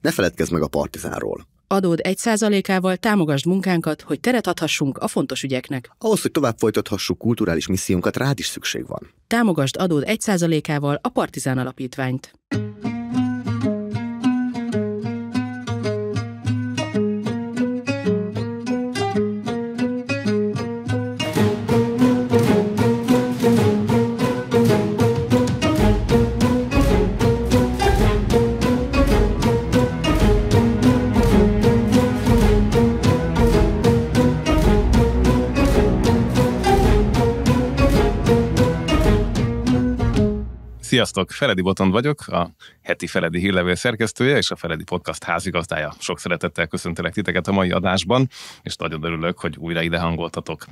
Ne feledkezz meg a Partizánról. Adód egy százalékával támogasd munkánkat, hogy teret adhassunk a fontos ügyeknek. Ahhoz, hogy tovább folytathassuk kulturális missziónkat, rád is szükség van. Támogasd adód egy százalékával a Partizán Alapítványt. Sziasztok, Feledi Botond vagyok, a heti Feledi hírlevél szerkesztője és a Feledi Podcast házigazdája. Sok szeretettel köszöntelek titeket a mai adásban, és nagyon örülök, hogy újra ide hangoltatok.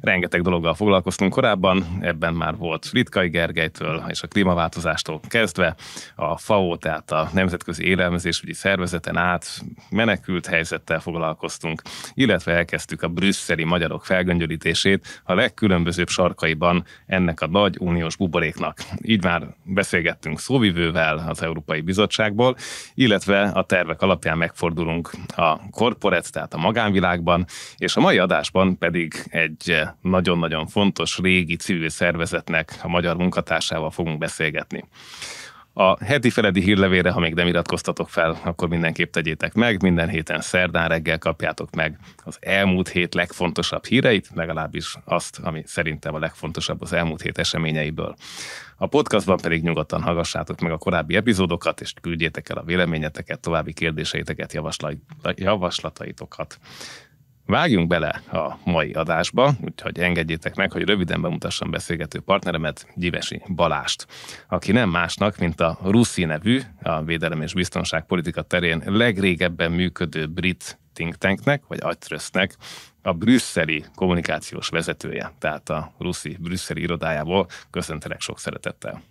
Rengeteg dologgal foglalkoztunk korábban, ebben már volt Ritkai Gergelytől és a klímaváltozástól kezdve, a FAO, tehát a Nemzetközi Élelmezésügyi Szervezeten át menekült helyzettel foglalkoztunk, illetve elkezdtük a brüsszeli magyarok felgöngyölítését a legkülönbözőbb sarkaiban ennek a nagy uniós buboréknak. Így már beszélgettünk szóvivővel az Európai Bizottságból, illetve a tervek alapján megfordulunk a korporát, tehát a magánvilágban, és a mai adásban pedig egy nagyon-nagyon fontos régi civil szervezetnek a magyar munkatársával fogunk beszélgetni. A heti feledi hírlevére, ha még nem iratkoztatok fel, akkor mindenképp tegyétek meg. Minden héten szerdán reggel kapjátok meg az elmúlt hét legfontosabb híreit, legalábbis azt, ami szerintem a legfontosabb az elmúlt hét eseményeiből. A podcastban pedig nyugodtan hallgassátok meg a korábbi epizódokat, és küldjétek el a véleményeteket, további kérdéseiteket, javaslataitokat Vágjunk bele a mai adásba, úgyhogy engedjétek meg, hogy röviden bemutassam beszélgető partneremet, Gyivesi Balást, aki nem másnak, mint a Ruszi nevű, a védelem és biztonságpolitika terén legrégebben működő brit think tanknek, vagy agytrösznek a brüsszeli kommunikációs vezetője, tehát a Ruszi brüsszeli irodájából köszöntelek sok szeretettel.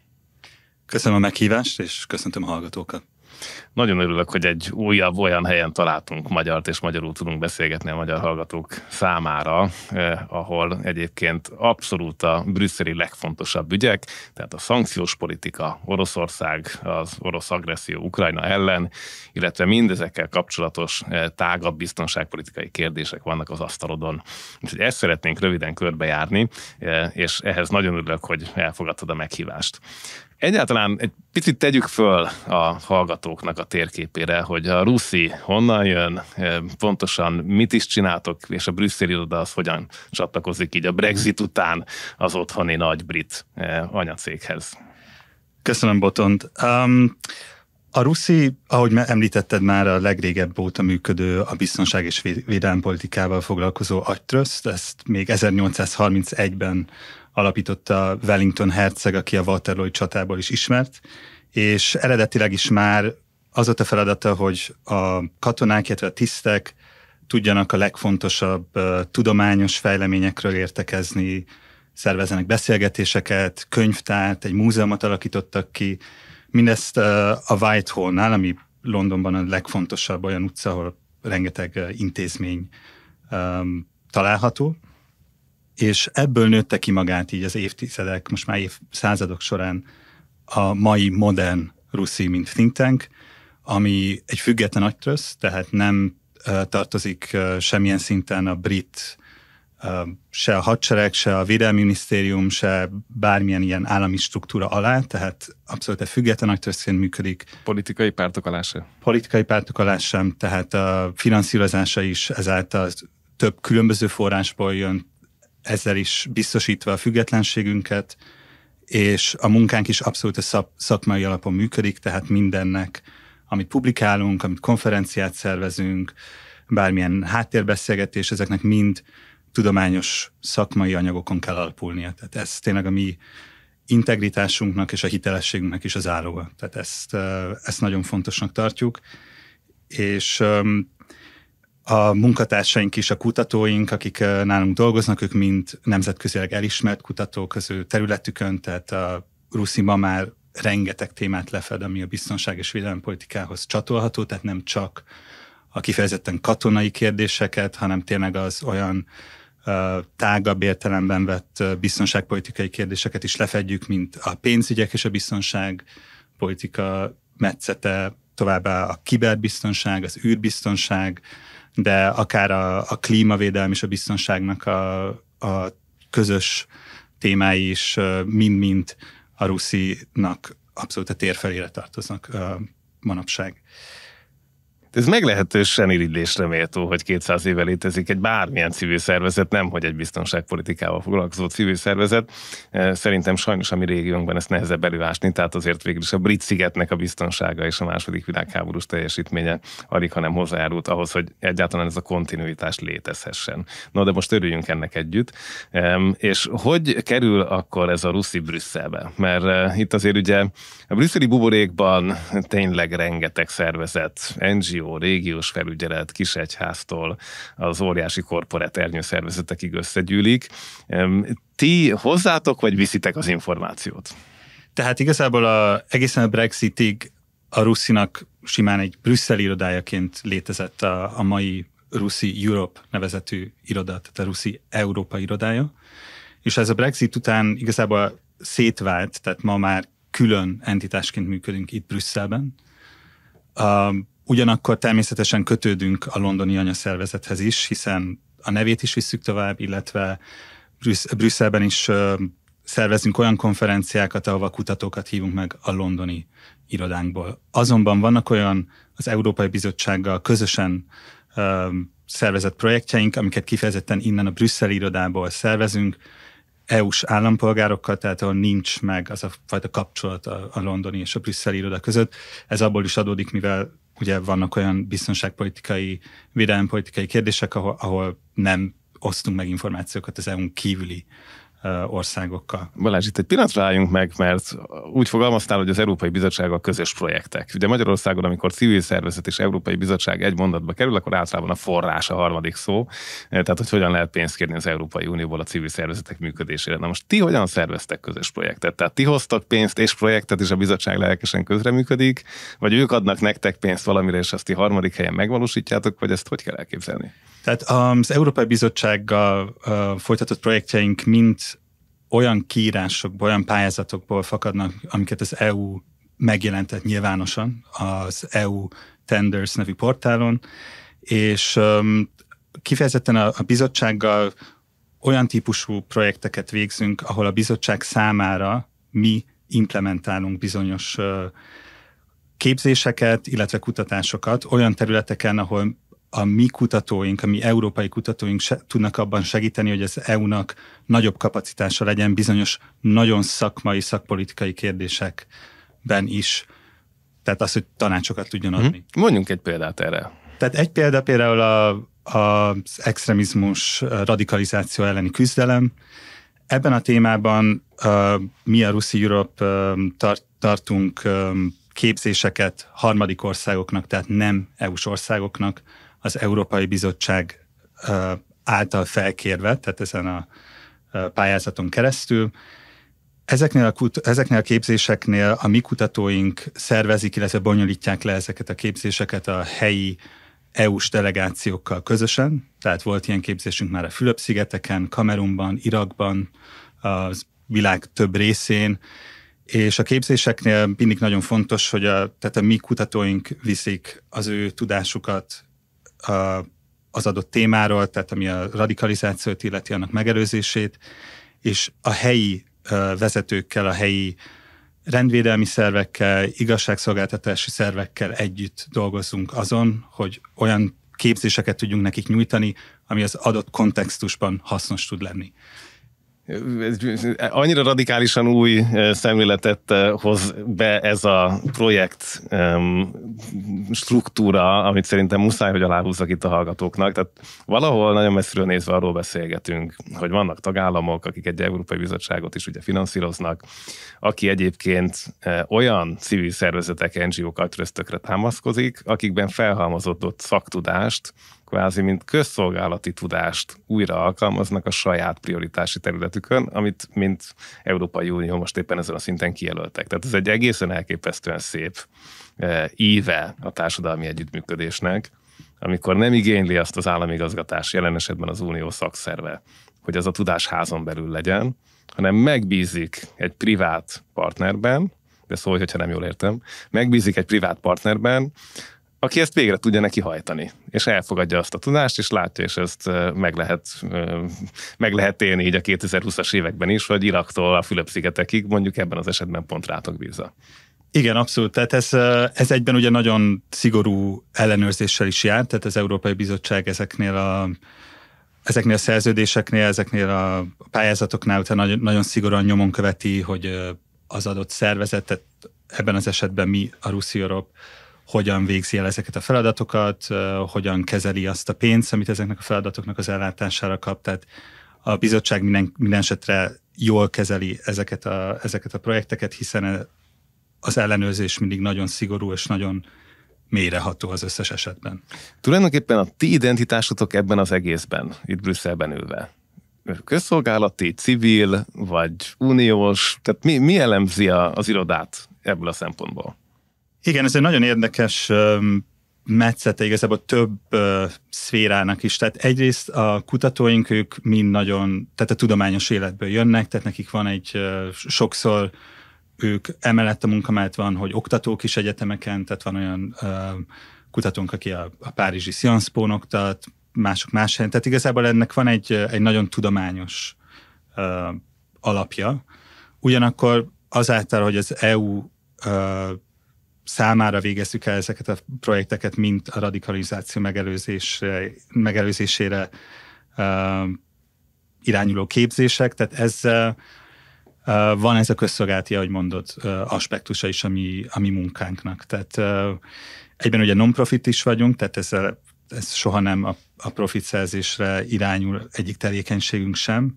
Köszönöm a meghívást, és köszöntöm a hallgatókat. Nagyon örülök, hogy egy újabb olyan helyen találtunk magyart, és magyarul tudunk beszélgetni a magyar hallgatók számára, eh, ahol egyébként abszolút a brüsszeli legfontosabb ügyek, tehát a szankciós politika, Oroszország, az orosz agresszió Ukrajna ellen, illetve mindezekkel kapcsolatos eh, tágabb biztonságpolitikai kérdések vannak az asztalodon. Úgyhogy ezt szeretnénk röviden körbejárni, eh, és ehhez nagyon örülök, hogy elfogadtad a meghívást. Egyáltalán egy picit tegyük föl a hallgatóknak a térképére, hogy a Ruszi honnan jön, e, pontosan mit is csináltok, és a brüsszeli iroda az hogyan csatlakozik így a Brexit után az otthoni nagy brit e, anyacéghez. Köszönöm, Botond. Um, a Ruszi, ahogy említetted már, a legrégebb óta működő a biztonság és védelmpolitikával foglalkozó agytröszt, ezt még 1831-ben alapította Wellington Herceg, aki a waterloo csatából is ismert, és eredetileg is már az volt a feladata, hogy a katonák, illetve a tisztek tudjanak a legfontosabb uh, tudományos fejleményekről értekezni, szervezenek beszélgetéseket, könyvtárt, egy múzeumot alakítottak ki, mindezt uh, a Whitehall-nál, ami Londonban a legfontosabb olyan utca, ahol rengeteg uh, intézmény um, található és ebből nőtte ki magát így az évtizedek, most már évszázadok során a mai modern Ruszi, mint think tank, ami egy független agytrösz, tehát nem tartozik semmilyen szinten a brit se a hadsereg, se a védelmi minisztérium, se bármilyen ilyen állami struktúra alá, tehát abszolút egy független agytörszként működik. Politikai pártok alá sem? Politikai pártok alá sem, tehát a finanszírozása is ezáltal több különböző forrásból jön, ezzel is biztosítva a függetlenségünket, és a munkánk is abszolút a szakmai alapon működik, tehát mindennek, amit publikálunk, amit konferenciát szervezünk, bármilyen háttérbeszélgetés, ezeknek mind tudományos szakmai anyagokon kell alapulnia. Tehát ez tényleg a mi integritásunknak és a hitelességünknek is az áloga. Tehát ezt, ezt nagyon fontosnak tartjuk, és a munkatársaink is, a kutatóink, akik nálunk dolgoznak, ők mind nemzetközileg elismert kutatók közül területükön, tehát a Rusziban már rengeteg témát lefed, ami a biztonság és védelempolitikához csatolható, tehát nem csak a kifejezetten katonai kérdéseket, hanem tényleg az olyan tágabb értelemben vett biztonságpolitikai kérdéseket is lefedjük, mint a pénzügyek és a biztonságpolitika metszete, továbbá a kiberbiztonság, az űrbiztonság, de akár a, a klímavédelem és a biztonságnak a, a közös témái is mind-mind a ruszinak abszolút a térfelére tartoznak manapság. Ez meglehetősen irigylésre méltó, hogy 200 éve létezik egy bármilyen civil szervezet, nem hogy egy biztonságpolitikával foglalkozó civil szervezet. E, szerintem sajnos a mi régiónkban ezt nehezebb előásni, tehát azért végül is a brit szigetnek a biztonsága és a második világháborús teljesítménye alig, hanem hozzájárult ahhoz, hogy egyáltalán ez a kontinuitás létezhessen. Na de most örüljünk ennek együtt. E, és hogy kerül akkor ez a ruszi Brüsszelbe? Mert e, itt azért ugye a brüsszeli buborékban tényleg rengeteg szervezet, NGO, régió, régiós felügyelet, kisegyháztól az óriási korporát ernyőszervezetekig összegyűlik. Ti hozzátok, vagy viszitek az információt? Tehát igazából a, egészen a Brexitig a Russzinak simán egy brüsszeli irodájaként létezett a, a mai Ruszi Europe nevezetű iroda, tehát a Ruszi Európa irodája. És ez a Brexit után igazából szétvált, tehát ma már külön entitásként működünk itt Brüsszelben. Ugyanakkor természetesen kötődünk a londoni anyaszervezethez is, hiszen a nevét is visszük tovább, illetve Brüssz- Brüsszelben is szervezünk olyan konferenciákat, ahova kutatókat hívunk meg a londoni irodánkból. Azonban vannak olyan az Európai Bizottsággal közösen szervezett projektjeink, amiket kifejezetten innen a brüsszeli irodából szervezünk, EU-s állampolgárokkal, tehát ahol nincs meg az a fajta kapcsolat a, a londoni és a brüsszeli iroda között. Ez abból is adódik, mivel ugye vannak olyan biztonságpolitikai, védelempolitikai kérdések, ahol, ahol nem osztunk meg információkat az EU-n kívüli országokkal. Balázs, itt egy pillanatra álljunk meg, mert úgy fogalmaztál, hogy az Európai Bizottság a közös projektek. Ugye Magyarországon, amikor civil szervezet és Európai Bizottság egy mondatba kerül, akkor általában a forrás a harmadik szó, tehát hogy hogyan lehet pénzt kérni az Európai Unióból a civil szervezetek működésére. Na most ti hogyan szerveztek közös projektet? Tehát ti hoztak pénzt és projektet, és a bizottság lelkesen közreműködik, vagy ők adnak nektek pénzt valamire, és azt ti harmadik helyen megvalósítjátok, vagy ezt hogy kell elképzelni? Tehát az Európai Bizottsággal folytatott projektjeink mind olyan kiírásokból, olyan pályázatokból fakadnak, amiket az EU megjelentett nyilvánosan az EU Tenders nevű portálon, és kifejezetten a, a bizottsággal olyan típusú projekteket végzünk, ahol a bizottság számára mi implementálunk bizonyos képzéseket, illetve kutatásokat olyan területeken, ahol a mi kutatóink, a mi európai kutatóink se, tudnak abban segíteni, hogy az EU-nak nagyobb kapacitása legyen bizonyos nagyon szakmai, szakpolitikai kérdésekben is. Tehát az, hogy tanácsokat tudjon mhm. adni. Mondjunk egy példát erre. Tehát egy példa például a, a, az extremizmus, a radikalizáció elleni küzdelem. Ebben a témában a, mi a Russi Europe tart, tartunk um, képzéseket harmadik országoknak, tehát nem EU-s országoknak, az Európai Bizottság által felkérve, tehát ezen a pályázaton keresztül. Ezeknél a, kut- ezeknél a képzéseknél a mi kutatóink szervezik, illetve bonyolítják le ezeket a képzéseket a helyi EU-s delegációkkal közösen, tehát volt ilyen képzésünk már a Fülöp-szigeteken, Kamerunban, Irakban, a világ több részén, és a képzéseknél mindig nagyon fontos, hogy a, tehát a mi kutatóink viszik az ő tudásukat, az adott témáról, tehát ami a radikalizációt illeti, annak megelőzését, és a helyi vezetőkkel, a helyi rendvédelmi szervekkel, igazságszolgáltatási szervekkel együtt dolgozunk azon, hogy olyan képzéseket tudjunk nekik nyújtani, ami az adott kontextusban hasznos tud lenni annyira radikálisan új eh, szemléletet eh, hoz be ez a projekt um, struktúra, amit szerintem muszáj, hogy aláhúzzak itt a hallgatóknak. Tehát valahol nagyon messziről nézve arról beszélgetünk, hogy vannak tagállamok, akik egy Európai Bizottságot is ugye finanszíroznak, aki egyébként eh, olyan civil szervezetek, ngo kat tröztökre támaszkozik, akikben felhalmozott szaktudást kvázi mint közszolgálati tudást újra alkalmaznak a saját prioritási területükön, amit mint Európai Unió most éppen ezen a szinten kijelöltek. Tehát ez egy egészen elképesztően szép eh, íve a társadalmi együttműködésnek, amikor nem igényli azt az államigazgatás, jelen esetben az unió szakszerve, hogy ez a tudás házon belül legyen, hanem megbízik egy privát partnerben, de szólj, hogyha nem jól értem, megbízik egy privát partnerben, aki ezt végre tudja neki hajtani, és elfogadja azt a tudást, és látja, és ezt meg lehet, meg lehet élni így a 2020-as években is, hogy Iraktól a Fülöp-szigetekig, mondjuk ebben az esetben pont rátok bízza. Igen, abszolút. Tehát ez, ez egyben ugye nagyon szigorú ellenőrzéssel is járt. tehát az Európai Bizottság ezeknél a ezeknél a szerződéseknél, ezeknél a pályázatoknál utána nagyon, nagyon szigorúan nyomon követi, hogy az adott szervezetet, ebben az esetben mi a Russi Europe hogyan végzi el ezeket a feladatokat, hogyan kezeli azt a pénzt, amit ezeknek a feladatoknak az ellátására kap. Tehát a bizottság minden, minden esetre jól kezeli ezeket a, ezeket a projekteket, hiszen az ellenőrzés mindig nagyon szigorú és nagyon mélyreható az összes esetben. Tulajdonképpen a ti identitásotok ebben az egészben, itt Brüsszelben ülve. Közszolgálati, civil, vagy uniós, tehát mi, mi elemzi a, az irodát ebből a szempontból? Igen, ez egy nagyon érdekes metszete igazából több szférának is. Tehát egyrészt a kutatóink, ők mind nagyon, tehát a tudományos életből jönnek, tehát nekik van egy sokszor ők emellett a munka mellett van, hogy oktatók is egyetemeken, tehát van olyan ö, kutatónk, aki a, a Párizsi Sciences po oktat, mások más helyen. Tehát igazából ennek van egy, egy nagyon tudományos ö, alapja. Ugyanakkor azáltal, hogy az EU ö, számára végezzük el ezeket a projekteket, mint a radikalizáció megelőzésre, megelőzésére uh, irányuló képzések, tehát ez uh, van ez a közszolgálati, ahogy mondod, uh, aspektusa is a mi, a mi munkánknak. Tehát uh, egyben ugye non-profit is vagyunk, tehát ez, a, ez soha nem a, a profit szerzésre irányul egyik tevékenységünk sem,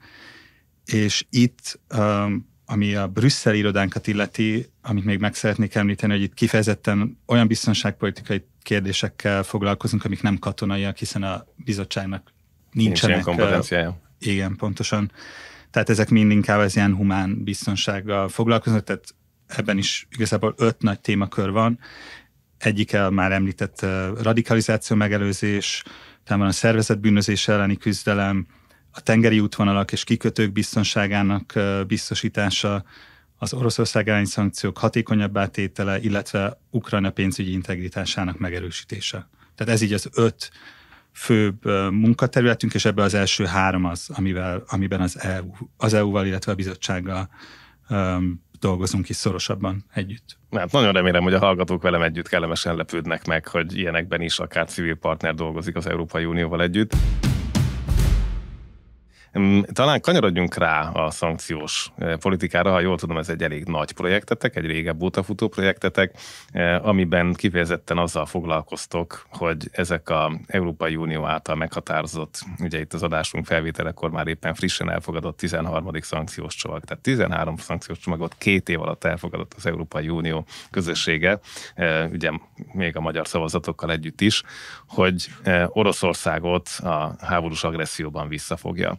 és itt uh, ami a brüsszel irodánkat illeti, amit még meg szeretnék említeni, hogy itt kifejezetten olyan biztonságpolitikai kérdésekkel foglalkozunk, amik nem katonaiak, hiszen a bizottságnak nincsenek. Nincs kompetenciája. Igen, pontosan. Tehát ezek mind inkább az ilyen humán biztonsággal foglalkoznak, tehát ebben is igazából öt nagy témakör van. Egyike már említett radikalizáció megelőzés, tehát van a szervezetbűnözés bűnözés elleni küzdelem, a tengeri útvonalak és kikötők biztonságának biztosítása, az Oroszország elleni szankciók hatékonyabb átétele, illetve Ukrajna pénzügyi integritásának megerősítése. Tehát ez így az öt főbb munkaterületünk, és ebből az első három az, amivel, amiben az, EU, az EU-val, illetve a bizottsággal um, dolgozunk is szorosabban együtt. Hát nagyon remélem, hogy a hallgatók velem együtt kellemesen lepődnek meg, hogy ilyenekben is akár civil partner dolgozik az Európai Unióval együtt. Mm, talán kanyarodjunk rá a szankciós eh, politikára, ha jól tudom, ez egy elég nagy projektetek, egy régebb óta futó projektetek, eh, amiben kifejezetten azzal foglalkoztok, hogy ezek a Európai Unió által meghatározott, ugye itt az adásunk felvételekor már éppen frissen elfogadott 13. szankciós csomag, tehát 13 szankciós csomagot két év alatt elfogadott az Európai Unió közössége, eh, ugye még a magyar szavazatokkal együtt is, hogy Oroszországot a háborús agresszióban visszafogja.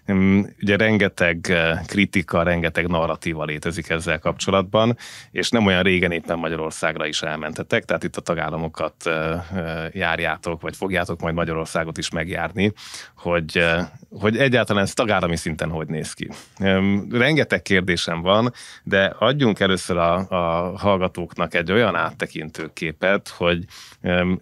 Ugye rengeteg eh, kritika, rengeteg narratíva létezik ezzel kapcsolatban, és nem olyan régen éppen Magyarországra is elmentetek, tehát itt a tagállamokat eh, eh, járjátok, vagy fogjátok majd Magyarországot is megjárni, hogy, hogy egyáltalán ez tagállami szinten hogy néz ki. Rengeteg kérdésem van, de adjunk először a, a hallgatóknak egy olyan áttekintő képet, hogy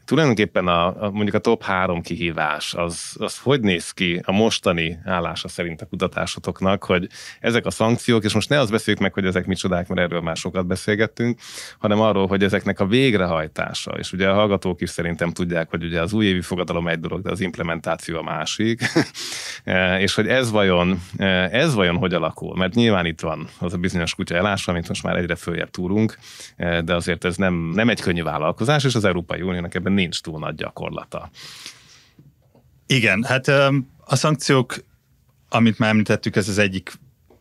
tulajdonképpen a, a mondjuk a top három kihívás, az, az hogy néz ki a mostani állás szerint a kutatásotoknak, hogy ezek a szankciók, és most ne azt beszéljük meg, hogy ezek micsodák, mert erről már sokat beszélgettünk, hanem arról, hogy ezeknek a végrehajtása, és ugye a hallgatók is szerintem tudják, hogy ugye az újévi fogadalom egy dolog, de az implementáció a másik, eh, és hogy ez vajon, eh, ez vajon hogy alakul, mert nyilván itt van az a bizonyos kutya elása, amit most már egyre följebb túrunk, eh, de azért ez nem, nem egy könnyű vállalkozás, és az Európai Uniónak ebben nincs túl nagy gyakorlata. Igen, hát a szankciók amit már említettük, ez az egyik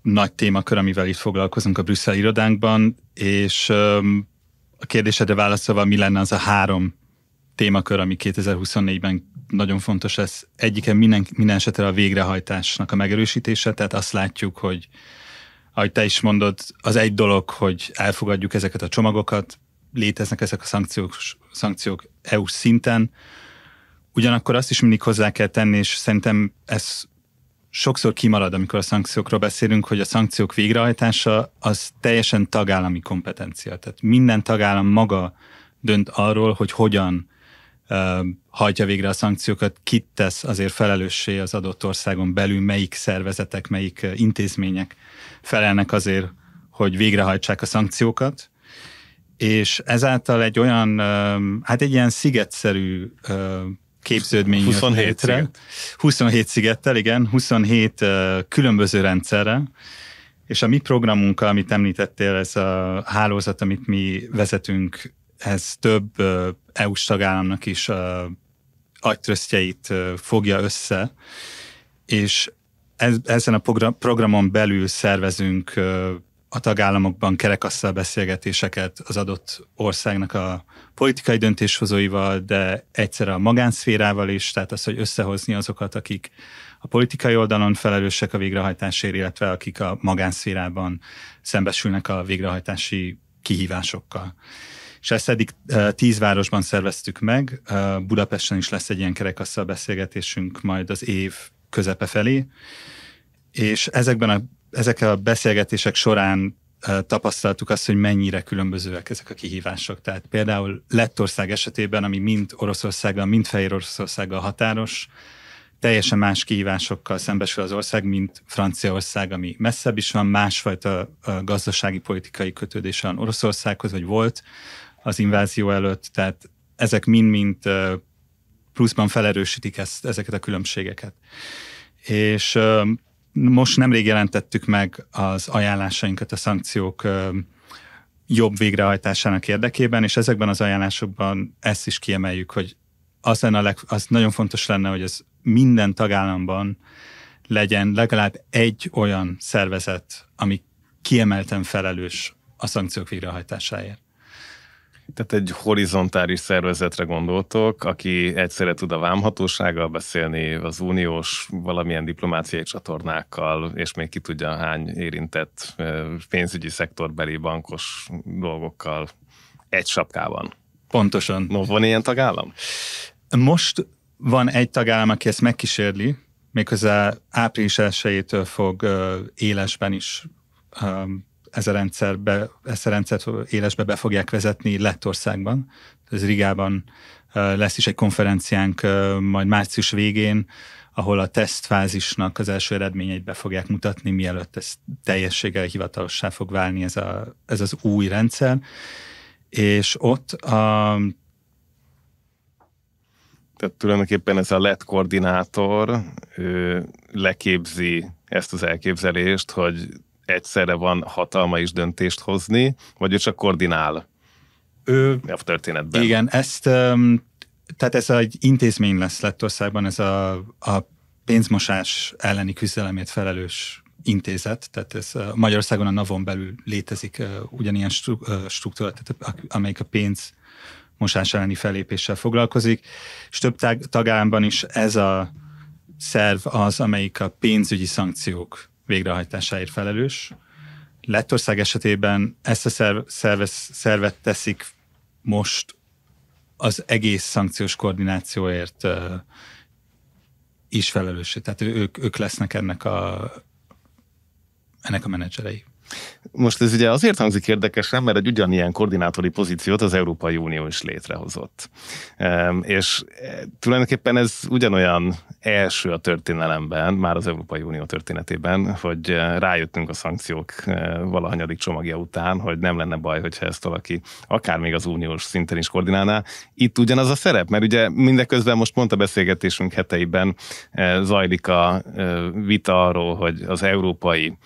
nagy témakör, amivel itt foglalkozunk a Brüsszel irodánkban, és a kérdésedre válaszolva, mi lenne az a három témakör, ami 2024-ben nagyon fontos lesz. Egyike minden, minden esetre a végrehajtásnak a megerősítése, tehát azt látjuk, hogy ahogy te is mondod, az egy dolog, hogy elfogadjuk ezeket a csomagokat, léteznek ezek a szankciók, szankciók EU szinten, ugyanakkor azt is mindig hozzá kell tenni, és szerintem ez sokszor kimarad, amikor a szankciókról beszélünk, hogy a szankciók végrehajtása az teljesen tagállami kompetencia. Tehát minden tagállam maga dönt arról, hogy hogyan hajtja végre a szankciókat, kit tesz azért felelőssé az adott országon belül, melyik szervezetek, melyik intézmények felelnek azért, hogy végrehajtsák a szankciókat, és ezáltal egy olyan, hát egy ilyen szigetszerű képződmény 27 re 27 szigettel, igen, 27 uh, különböző rendszerre, és a mi programunkkal, amit említettél, ez a hálózat, amit mi vezetünk, ez több uh, EU-s tagállamnak is uh, agytrösztjeit fogja össze, és ez, ezen a program, programon belül szervezünk a tagállamokban kerekasszal beszélgetéseket az adott országnak a politikai döntéshozóival, de egyszer a magánszférával is, tehát az, hogy összehozni azokat, akik a politikai oldalon felelősek a végrehajtásért, illetve akik a magánszférában szembesülnek a végrehajtási kihívásokkal. És ezt eddig eh, tíz városban szerveztük meg, eh, Budapesten is lesz egy ilyen kerekasszal beszélgetésünk majd az év közepe felé, és ezekben a ezek a beszélgetések során tapasztaltuk azt, hogy mennyire különbözőek ezek a kihívások. Tehát például Lettország esetében, ami mind Oroszországgal, mind Fehér Oroszországgal határos, teljesen más kihívásokkal szembesül az ország, mint Franciaország, ami messzebb is van, másfajta gazdasági politikai kötődése van Oroszországhoz, vagy volt az invázió előtt, tehát ezek mind-mind pluszban felerősítik ezt, ezeket a különbségeket. És most nemrég jelentettük meg az ajánlásainkat a szankciók jobb végrehajtásának érdekében, és ezekben az ajánlásokban ezt is kiemeljük, hogy az, lenne a leg, az nagyon fontos lenne, hogy ez minden tagállamban legyen legalább egy olyan szervezet, ami kiemelten felelős a szankciók végrehajtásáért. Tehát egy horizontális szervezetre gondoltok, aki egyszerre tud a vámhatósággal beszélni, az uniós valamilyen diplomáciai csatornákkal, és még ki tudja hány érintett pénzügyi szektorbeli bankos dolgokkal egy sapkában. Pontosan. No, van ilyen tagállam? Most van egy tagállam, aki ezt megkísérli, méghozzá április 1 fog élesben is ez a, rendszerbe, ezt a rendszert élesbe be fogják vezetni Lettországban. Ez Rigában lesz is egy konferenciánk majd március végén, ahol a tesztfázisnak az első eredményeit be fogják mutatni, mielőtt ez teljességgel hivatalossá fog válni ez, a, ez az új rendszer. És ott a tehát tulajdonképpen ez a LED koordinátor ő leképzi ezt az elképzelést, hogy egyszerre van hatalma is döntést hozni, vagy ő csak koordinál ő, a történetben? Igen, ezt, tehát ez egy intézmény lesz Lettországban, ez a, a pénzmosás elleni küzdelemért felelős intézet, tehát ez Magyarországon a nav belül létezik ugyanilyen struktúra, tehát amelyik a pénz mosás elleni fellépéssel foglalkozik, és több tagállamban is ez a szerv az, amelyik a pénzügyi szankciók végrehajtásáért felelős. Lettország esetében ezt a szerv, szervez, szervet teszik most az egész szankciós koordinációért uh, is felelőssé. Tehát ők, ők lesznek ennek a, ennek a menedzserei. Most ez ugye azért hangzik érdekesen, mert egy ugyanilyen koordinátori pozíciót az Európai Unió is létrehozott. És e, tulajdonképpen ez ugyanolyan első a történelemben, már az Európai Unió történetében, hogy e, rájöttünk a szankciók e, valahanyadik csomagja után, hogy nem lenne baj, hogyha ezt valaki akár még az uniós szinten is koordinálná. Itt ugyanaz a szerep, mert ugye mindeközben most pont a beszélgetésünk heteiben zajlik a vita arról, hogy az európai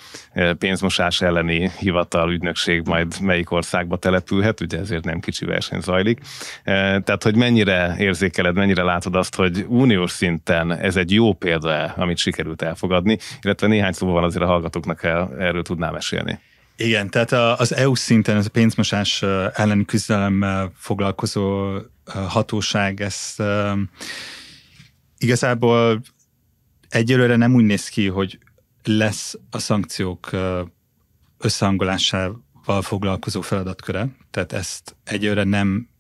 pénzmosás ellen elleni hivatal, ügynökség majd melyik országba települhet, ugye ezért nem kicsi verseny zajlik. E, tehát, hogy mennyire érzékeled, mennyire látod azt, hogy uniós szinten ez egy jó példa, amit sikerült elfogadni, illetve néhány szóban azért a hallgatóknak el, erről tudnám mesélni. Igen, tehát az EU szinten ez a pénzmosás elleni küzdelemmel foglalkozó hatóság, ez igazából egyelőre nem úgy néz ki, hogy lesz a szankciók összehangolásával foglalkozó feladatköre, tehát ezt egyőre nem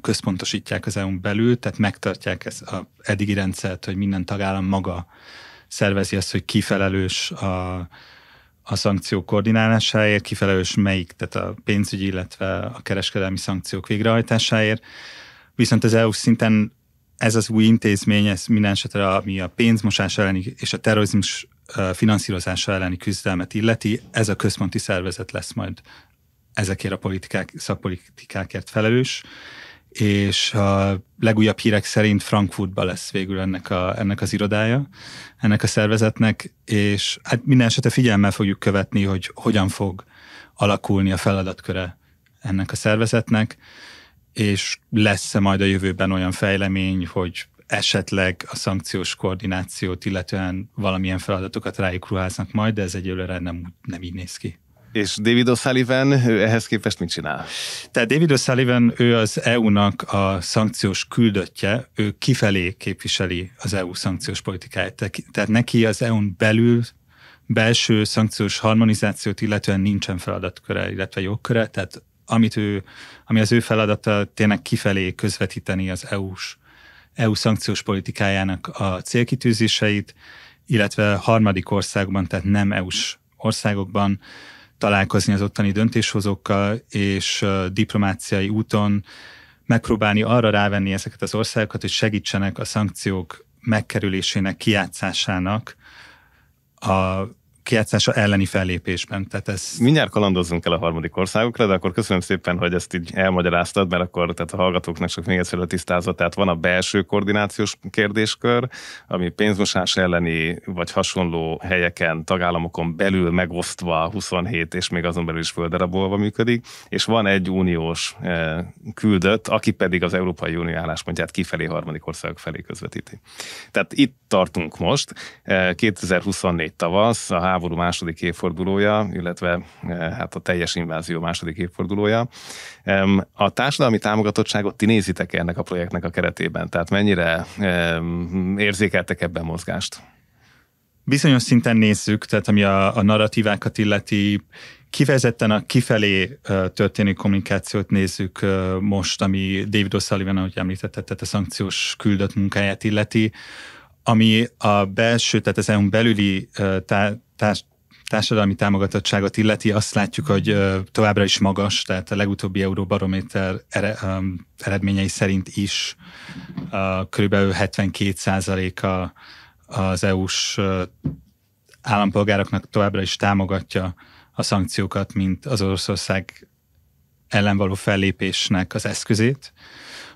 központosítják az EU-n belül, tehát megtartják ezt a eddigi rendszert, hogy minden tagállam maga szervezi azt, hogy kifelelős a, a szankciók koordinálásáért, kifelelős melyik, tehát a pénzügyi, illetve a kereskedelmi szankciók végrehajtásáért. Viszont az EU szinten ez az új intézmény, ez minden esetre, ami a pénzmosás elleni és a terrorizmus finanszírozása elleni küzdelmet illeti, ez a központi szervezet lesz majd ezekért a politikák, szakpolitikákért felelős, és a legújabb hírek szerint Frankfurtban lesz végül ennek, a, ennek az irodája, ennek a szervezetnek, és hát minden esetre figyelmel fogjuk követni, hogy hogyan fog alakulni a feladatköre ennek a szervezetnek, és lesz-e majd a jövőben olyan fejlemény, hogy esetleg a szankciós koordinációt, illetően valamilyen feladatokat rájuk ruháznak majd, de ez egyelőre nem, nem így néz ki. És David O'Sullivan, ő ehhez képest mit csinál? Tehát David O'Sullivan, ő az EU-nak a szankciós küldöttje, ő kifelé képviseli az EU szankciós politikáját. Tehát neki az EU-n belül belső szankciós harmonizációt illetően nincsen feladatköre, illetve jogköre, tehát amit ő, ami az ő feladata tényleg kifelé közvetíteni az EU-s EU szankciós politikájának a célkitűzéseit, illetve harmadik országban, tehát nem EU-s országokban találkozni az ottani döntéshozókkal, és diplomáciai úton megpróbálni arra rávenni ezeket az országokat, hogy segítsenek a szankciók megkerülésének, kiátszásának a kiátszása elleni fellépésben. Tehát ez... Mindjárt kalandozzunk el a harmadik országokra, de akkor köszönöm szépen, hogy ezt így elmagyaráztad, mert akkor tehát a hallgatóknak csak még egyszer tisztázva, tehát van a belső koordinációs kérdéskör, ami pénzmosás elleni vagy hasonló helyeken, tagállamokon belül megosztva 27 és még azon belül is földarabolva működik, és van egy uniós eh, küldött, aki pedig az Európai Unió álláspontját kifelé harmadik országok felé közvetíti. Tehát itt tartunk most, 2024 eh, tavasz, a háború második évfordulója, illetve eh, hát a teljes invázió második évfordulója. A társadalmi támogatottságot ti nézitek -e ennek a projektnek a keretében? Tehát mennyire érzékeltek ebben mozgást? Bizonyos szinten nézzük, tehát ami a, a narratívákat illeti, kifejezetten a kifelé történő kommunikációt nézzük most, ami David O'Sullivan, ahogy említette, tehát a szankciós küldött munkáját illeti, ami a belső, tehát az EU-n belüli tá- társ, társadalmi támogatottságot illeti, azt látjuk, hogy továbbra is magas, tehát a legutóbbi Euróbarométer eredményei szerint is körülbelül 72%-a az EU-s állampolgároknak továbbra is támogatja a szankciókat, mint az Oroszország ellen való fellépésnek az eszközét.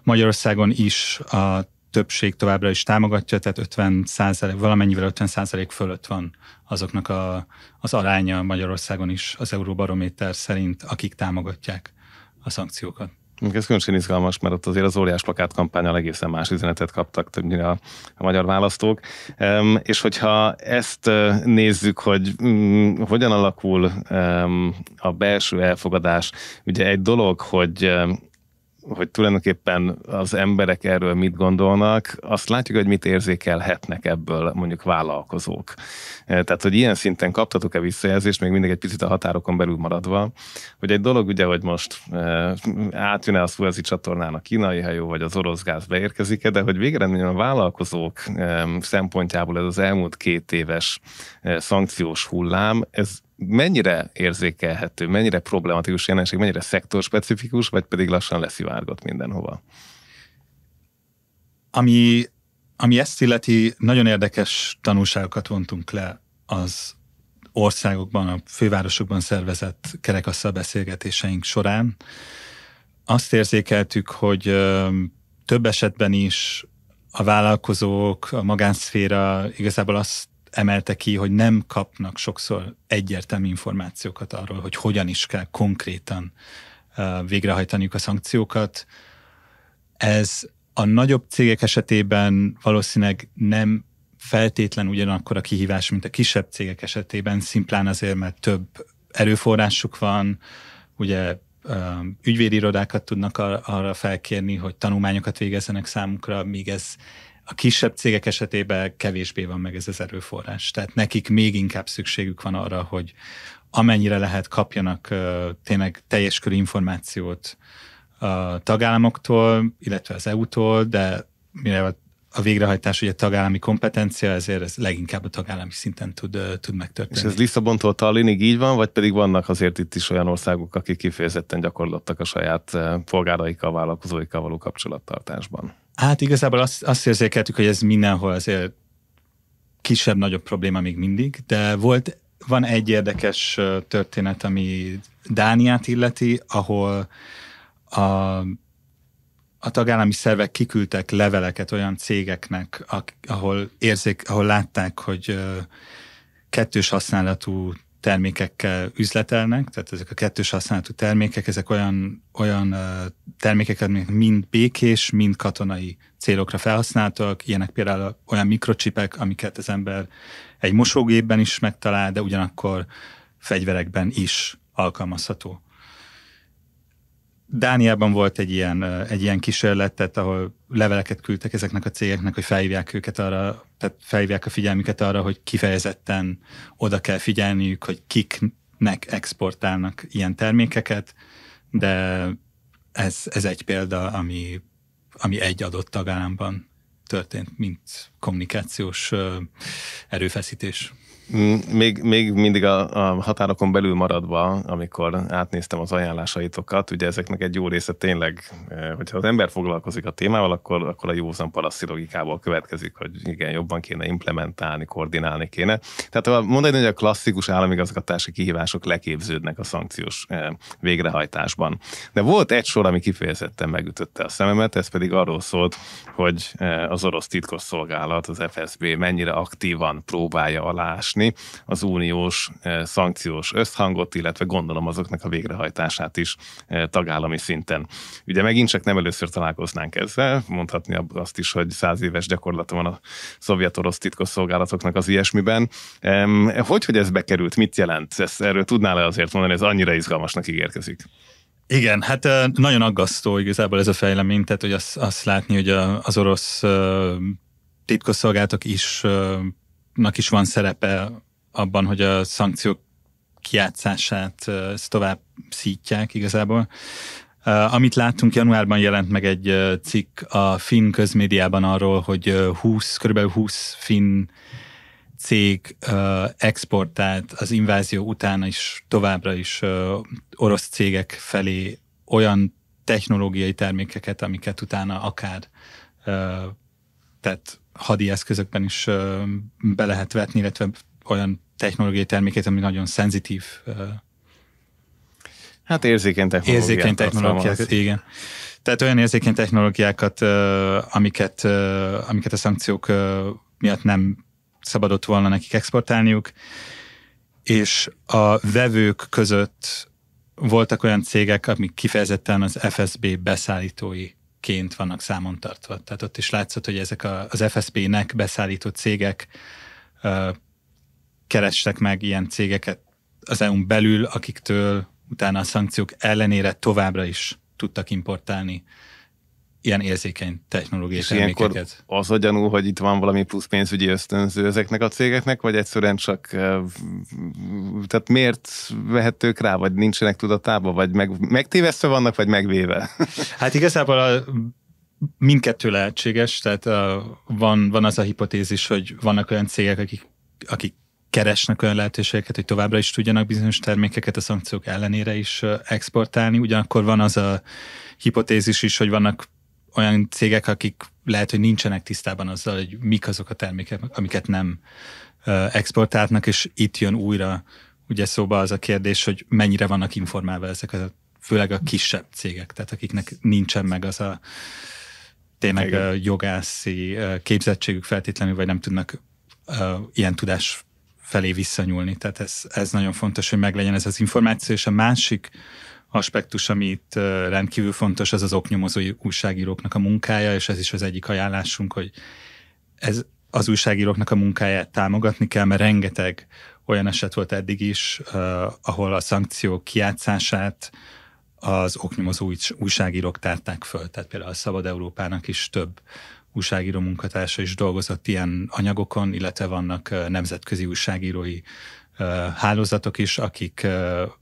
Magyarországon is a többség továbbra is támogatja, tehát 50 százalék, valamennyivel 50 százalék fölött van azoknak a, az aránya Magyarországon is az Euróbarométer szerint, akik támogatják a szankciókat. Ez különösen izgalmas, mert ott azért az óriás plakát kampányal egészen más üzenetet kaptak többnyire a, a magyar választók. Um, és hogyha ezt nézzük, hogy um, hogyan alakul um, a belső elfogadás, ugye egy dolog, hogy um, hogy tulajdonképpen az emberek erről mit gondolnak, azt látjuk, hogy mit érzékelhetnek ebből mondjuk vállalkozók. E, tehát, hogy ilyen szinten kaptatok-e visszajelzést, még mindig egy picit a határokon belül maradva, hogy egy dolog ugye, hogy most e, átjön-e a Suezi csatornán a kínai hajó, vagy az orosz gáz beérkezik-e, de hogy végeredményen a vállalkozók e, szempontjából ez az elmúlt két éves szankciós hullám, ez mennyire érzékelhető, mennyire problematikus jelenség, mennyire szektorspecifikus, vagy pedig lassan leszivárgott mindenhova? Ami, ami ezt illeti, nagyon érdekes tanulságokat vontunk le az országokban, a fővárosokban szervezett kerekasszal beszélgetéseink során. Azt érzékeltük, hogy több esetben is a vállalkozók, a magánszféra igazából azt emelte ki, hogy nem kapnak sokszor egyértelmű információkat arról, hogy hogyan is kell konkrétan végrehajtaniuk a szankciókat. Ez a nagyobb cégek esetében valószínűleg nem feltétlen ugyanakkor a kihívás, mint a kisebb cégek esetében, szimplán azért, mert több erőforrásuk van, ugye ügyvédirodákat tudnak arra felkérni, hogy tanulmányokat végezzenek számukra, míg ez a kisebb cégek esetében kevésbé van meg ez az erőforrás, tehát nekik még inkább szükségük van arra, hogy amennyire lehet kapjanak tényleg teljes körű információt a tagállamoktól, illetve az EU-tól, de mivel a végrehajtás ugye tagállami kompetencia, ezért ez leginkább a tagállami szinten tud, tud megtörténni. És ez Lisszabontól Tallinig így van, vagy pedig vannak azért itt is olyan országok, akik kifejezetten gyakorlottak a saját polgáraikkal, vállalkozóikkal való kapcsolattartásban? Hát igazából azt, azt érzékeltük, hogy ez mindenhol azért kisebb-nagyobb probléma még mindig, de volt, van egy érdekes történet, ami Dániát illeti, ahol a a tagállami szervek kiküldtek leveleket olyan cégeknek, ahol, érzék, ahol látták, hogy kettős használatú termékekkel üzletelnek, tehát ezek a kettős használatú termékek, ezek olyan, olyan termékek, amik mind békés, mind katonai célokra felhasználtak, ilyenek például olyan mikrocsipek, amiket az ember egy mosógépben is megtalál, de ugyanakkor fegyverekben is alkalmazható. Dániában volt egy ilyen, egy ilyen kísérlet, tehát ahol leveleket küldtek ezeknek a cégeknek, hogy felhívják őket arra, tehát felhívják a figyelmüket arra, hogy kifejezetten oda kell figyelniük, hogy kiknek exportálnak ilyen termékeket, de ez, ez egy példa, ami, ami egy adott tagállamban történt, mint kommunikációs erőfeszítés. Még, még mindig a, a határokon belül maradva, amikor átnéztem az ajánlásaitokat, ugye ezeknek egy jó része tényleg, e, hogyha az ember foglalkozik a témával, akkor, akkor a józan paraszti logikából következik, hogy igen, jobban kéne implementálni, koordinálni kéne. Tehát mondani, hogy a klasszikus államigazgatási kihívások leképződnek a szankciós e, végrehajtásban. De volt egy sor, ami kifejezetten megütötte a szememet, ez pedig arról szólt, hogy e, az orosz titkosszolgálat, az FSB mennyire aktívan próbálja alásni megnézni az uniós eh, szankciós összhangot, illetve gondolom azoknak a végrehajtását is eh, tagállami szinten. Ugye megint csak nem először találkoznánk ezzel, mondhatni azt is, hogy száz éves gyakorlata van a szovjet-orosz titkosszolgálatoknak az ilyesmiben. Hogy, hogy ez bekerült, mit jelent? Ezt, erről tudnál-e azért mondani, ez annyira izgalmasnak ígérkezik? Igen, hát eh, nagyon aggasztó igazából ez a fejlemény, tehát hogy azt, azt látni, hogy az orosz titkosszolgálatok is is van szerepe abban, hogy a szankciók kiátszását ezt tovább szítják igazából. Amit láttunk, januárban jelent meg egy cikk a finn közmédiában arról, hogy 20, kb. 20 finn cég exportált az invázió után is továbbra is orosz cégek felé olyan technológiai termékeket, amiket utána akár tehát hadi eszközökben is be lehet vetni, illetve olyan technológiai terméket, ami nagyon szenzitív. Hát érzékeny technológiát. Érzékeny technológiát, igen. Tehát olyan érzékeny technológiákat, amiket, amiket a szankciók miatt nem szabadott volna nekik exportálniuk, és a vevők között voltak olyan cégek, amik kifejezetten az FSB beszállítói ként vannak számon tartva. Tehát ott is látszott, hogy ezek a, az FSP-nek beszállító cégek uh, kerestek meg ilyen cégeket az EU-n belül, akiktől utána a szankciók ellenére továbbra is tudtak importálni ilyen érzékeny technológiai és termékeket. az a gyanú, hogy itt van valami plusz pénzügyi ösztönző ezeknek a cégeknek, vagy egyszerűen csak eh, tehát miért vehetők rá, vagy nincsenek tudatában, vagy meg, megtévesztve vannak, vagy megvéve? Hát igazából a mindkettő lehetséges, tehát a, eh, van, van az a hipotézis, hogy vannak olyan cégek, akik, akik keresnek olyan lehetőségeket, hogy továbbra is tudjanak bizonyos termékeket a szankciók ellenére is eh, exportálni, ugyanakkor van az a hipotézis is, hogy vannak olyan cégek, akik lehet, hogy nincsenek tisztában azzal, hogy mik azok a termékek, amiket nem exportálnak, és itt jön újra ugye szóba az a kérdés, hogy mennyire vannak informálva ezek, a, főleg a kisebb cégek, tehát akiknek nincsen meg az a tényleg a jogászi képzettségük feltétlenül, vagy nem tudnak ilyen tudás felé visszanyúlni. Tehát ez, ez nagyon fontos, hogy meglegyen ez az információ, és a másik aspektus, ami itt rendkívül fontos, az az oknyomozói újságíróknak a munkája, és ez is az egyik ajánlásunk, hogy ez az újságíróknak a munkáját támogatni kell, mert rengeteg olyan eset volt eddig is, ahol a szankciók kiátszását az oknyomozó újságírók tárták föl. Tehát például a Szabad Európának is több újságíró munkatársa is dolgozott ilyen anyagokon, illetve vannak nemzetközi újságírói hálózatok is, akik,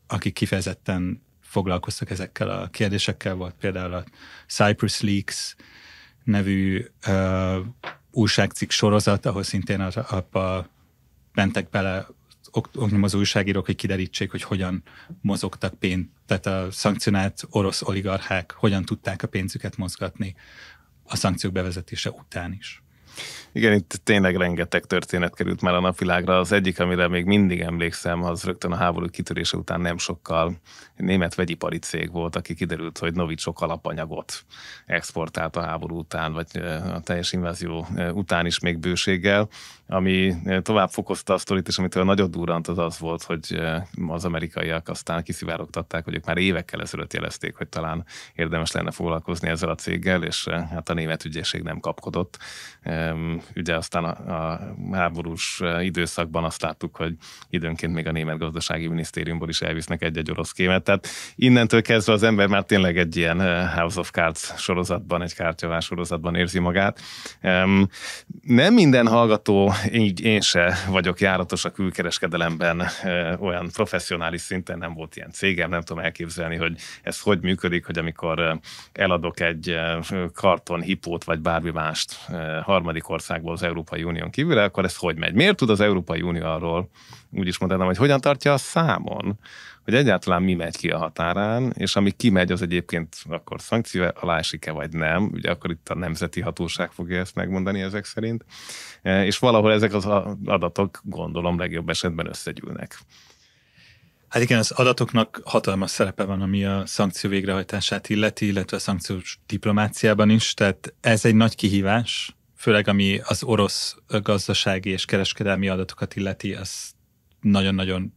akik kifejezetten foglalkoztak ezekkel a kérdésekkel, volt például a Cyprus Leaks nevű uh, újságcikk sorozat, ahol szintén abba mentek bele oknyomozó ok, újságírók, hogy kiderítsék, hogy hogyan mozogtak pénzt, tehát a szankcionált orosz oligarchák hogyan tudták a pénzüket mozgatni a szankciók bevezetése után is. Igen, itt tényleg rengeteg történet került már a napvilágra. Az egyik, amire még mindig emlékszem, az rögtön a háború kitörése után nem sokkal német vegyipari cég volt, aki kiderült, hogy novicsok alapanyagot exportált a háború után, vagy a teljes invázió után is még bőséggel. Ami tovább fokozta a sztorit, és amitől nagyon durant az az volt, hogy az amerikaiak aztán kiszivárogtatták, hogy ők már évekkel ezelőtt jelezték, hogy talán érdemes lenne foglalkozni ezzel a céggel, és hát a német ügyészség nem kapkodott Ugye aztán a, a háborús eh, időszakban azt láttuk, hogy időnként még a német gazdasági minisztériumból is elvisznek egy-egy orosz kémet. Tehát innentől kezdve az ember már tényleg egy ilyen eh, House of Cards sorozatban, egy kártyavás sorozatban érzi magát. Nem minden hallgató, így én se vagyok járatos a külkereskedelemben eh, olyan professzionális szinten, nem volt ilyen cégem, nem tudom elképzelni, hogy ez hogy működik, hogy amikor eladok egy karton hipót vagy bármi mást harmadik harmadik országból az Európai Unión kívül, akkor ez hogy megy? Miért tud az Európai Unió arról, úgy is mondanám, hogy hogyan tartja a számon, hogy egyáltalán mi megy ki a határán, és ami kimegy, az egyébként akkor szankció alá esik-e, vagy nem. Ugye akkor itt a nemzeti hatóság fogja ezt megmondani ezek szerint. E, és valahol ezek az adatok gondolom legjobb esetben összegyűlnek. Hát igen, az adatoknak hatalmas szerepe van, ami a szankció végrehajtását illeti, illetve a szankciós diplomáciában is, tehát ez egy nagy kihívás, főleg ami az orosz gazdasági és kereskedelmi adatokat illeti, az nagyon-nagyon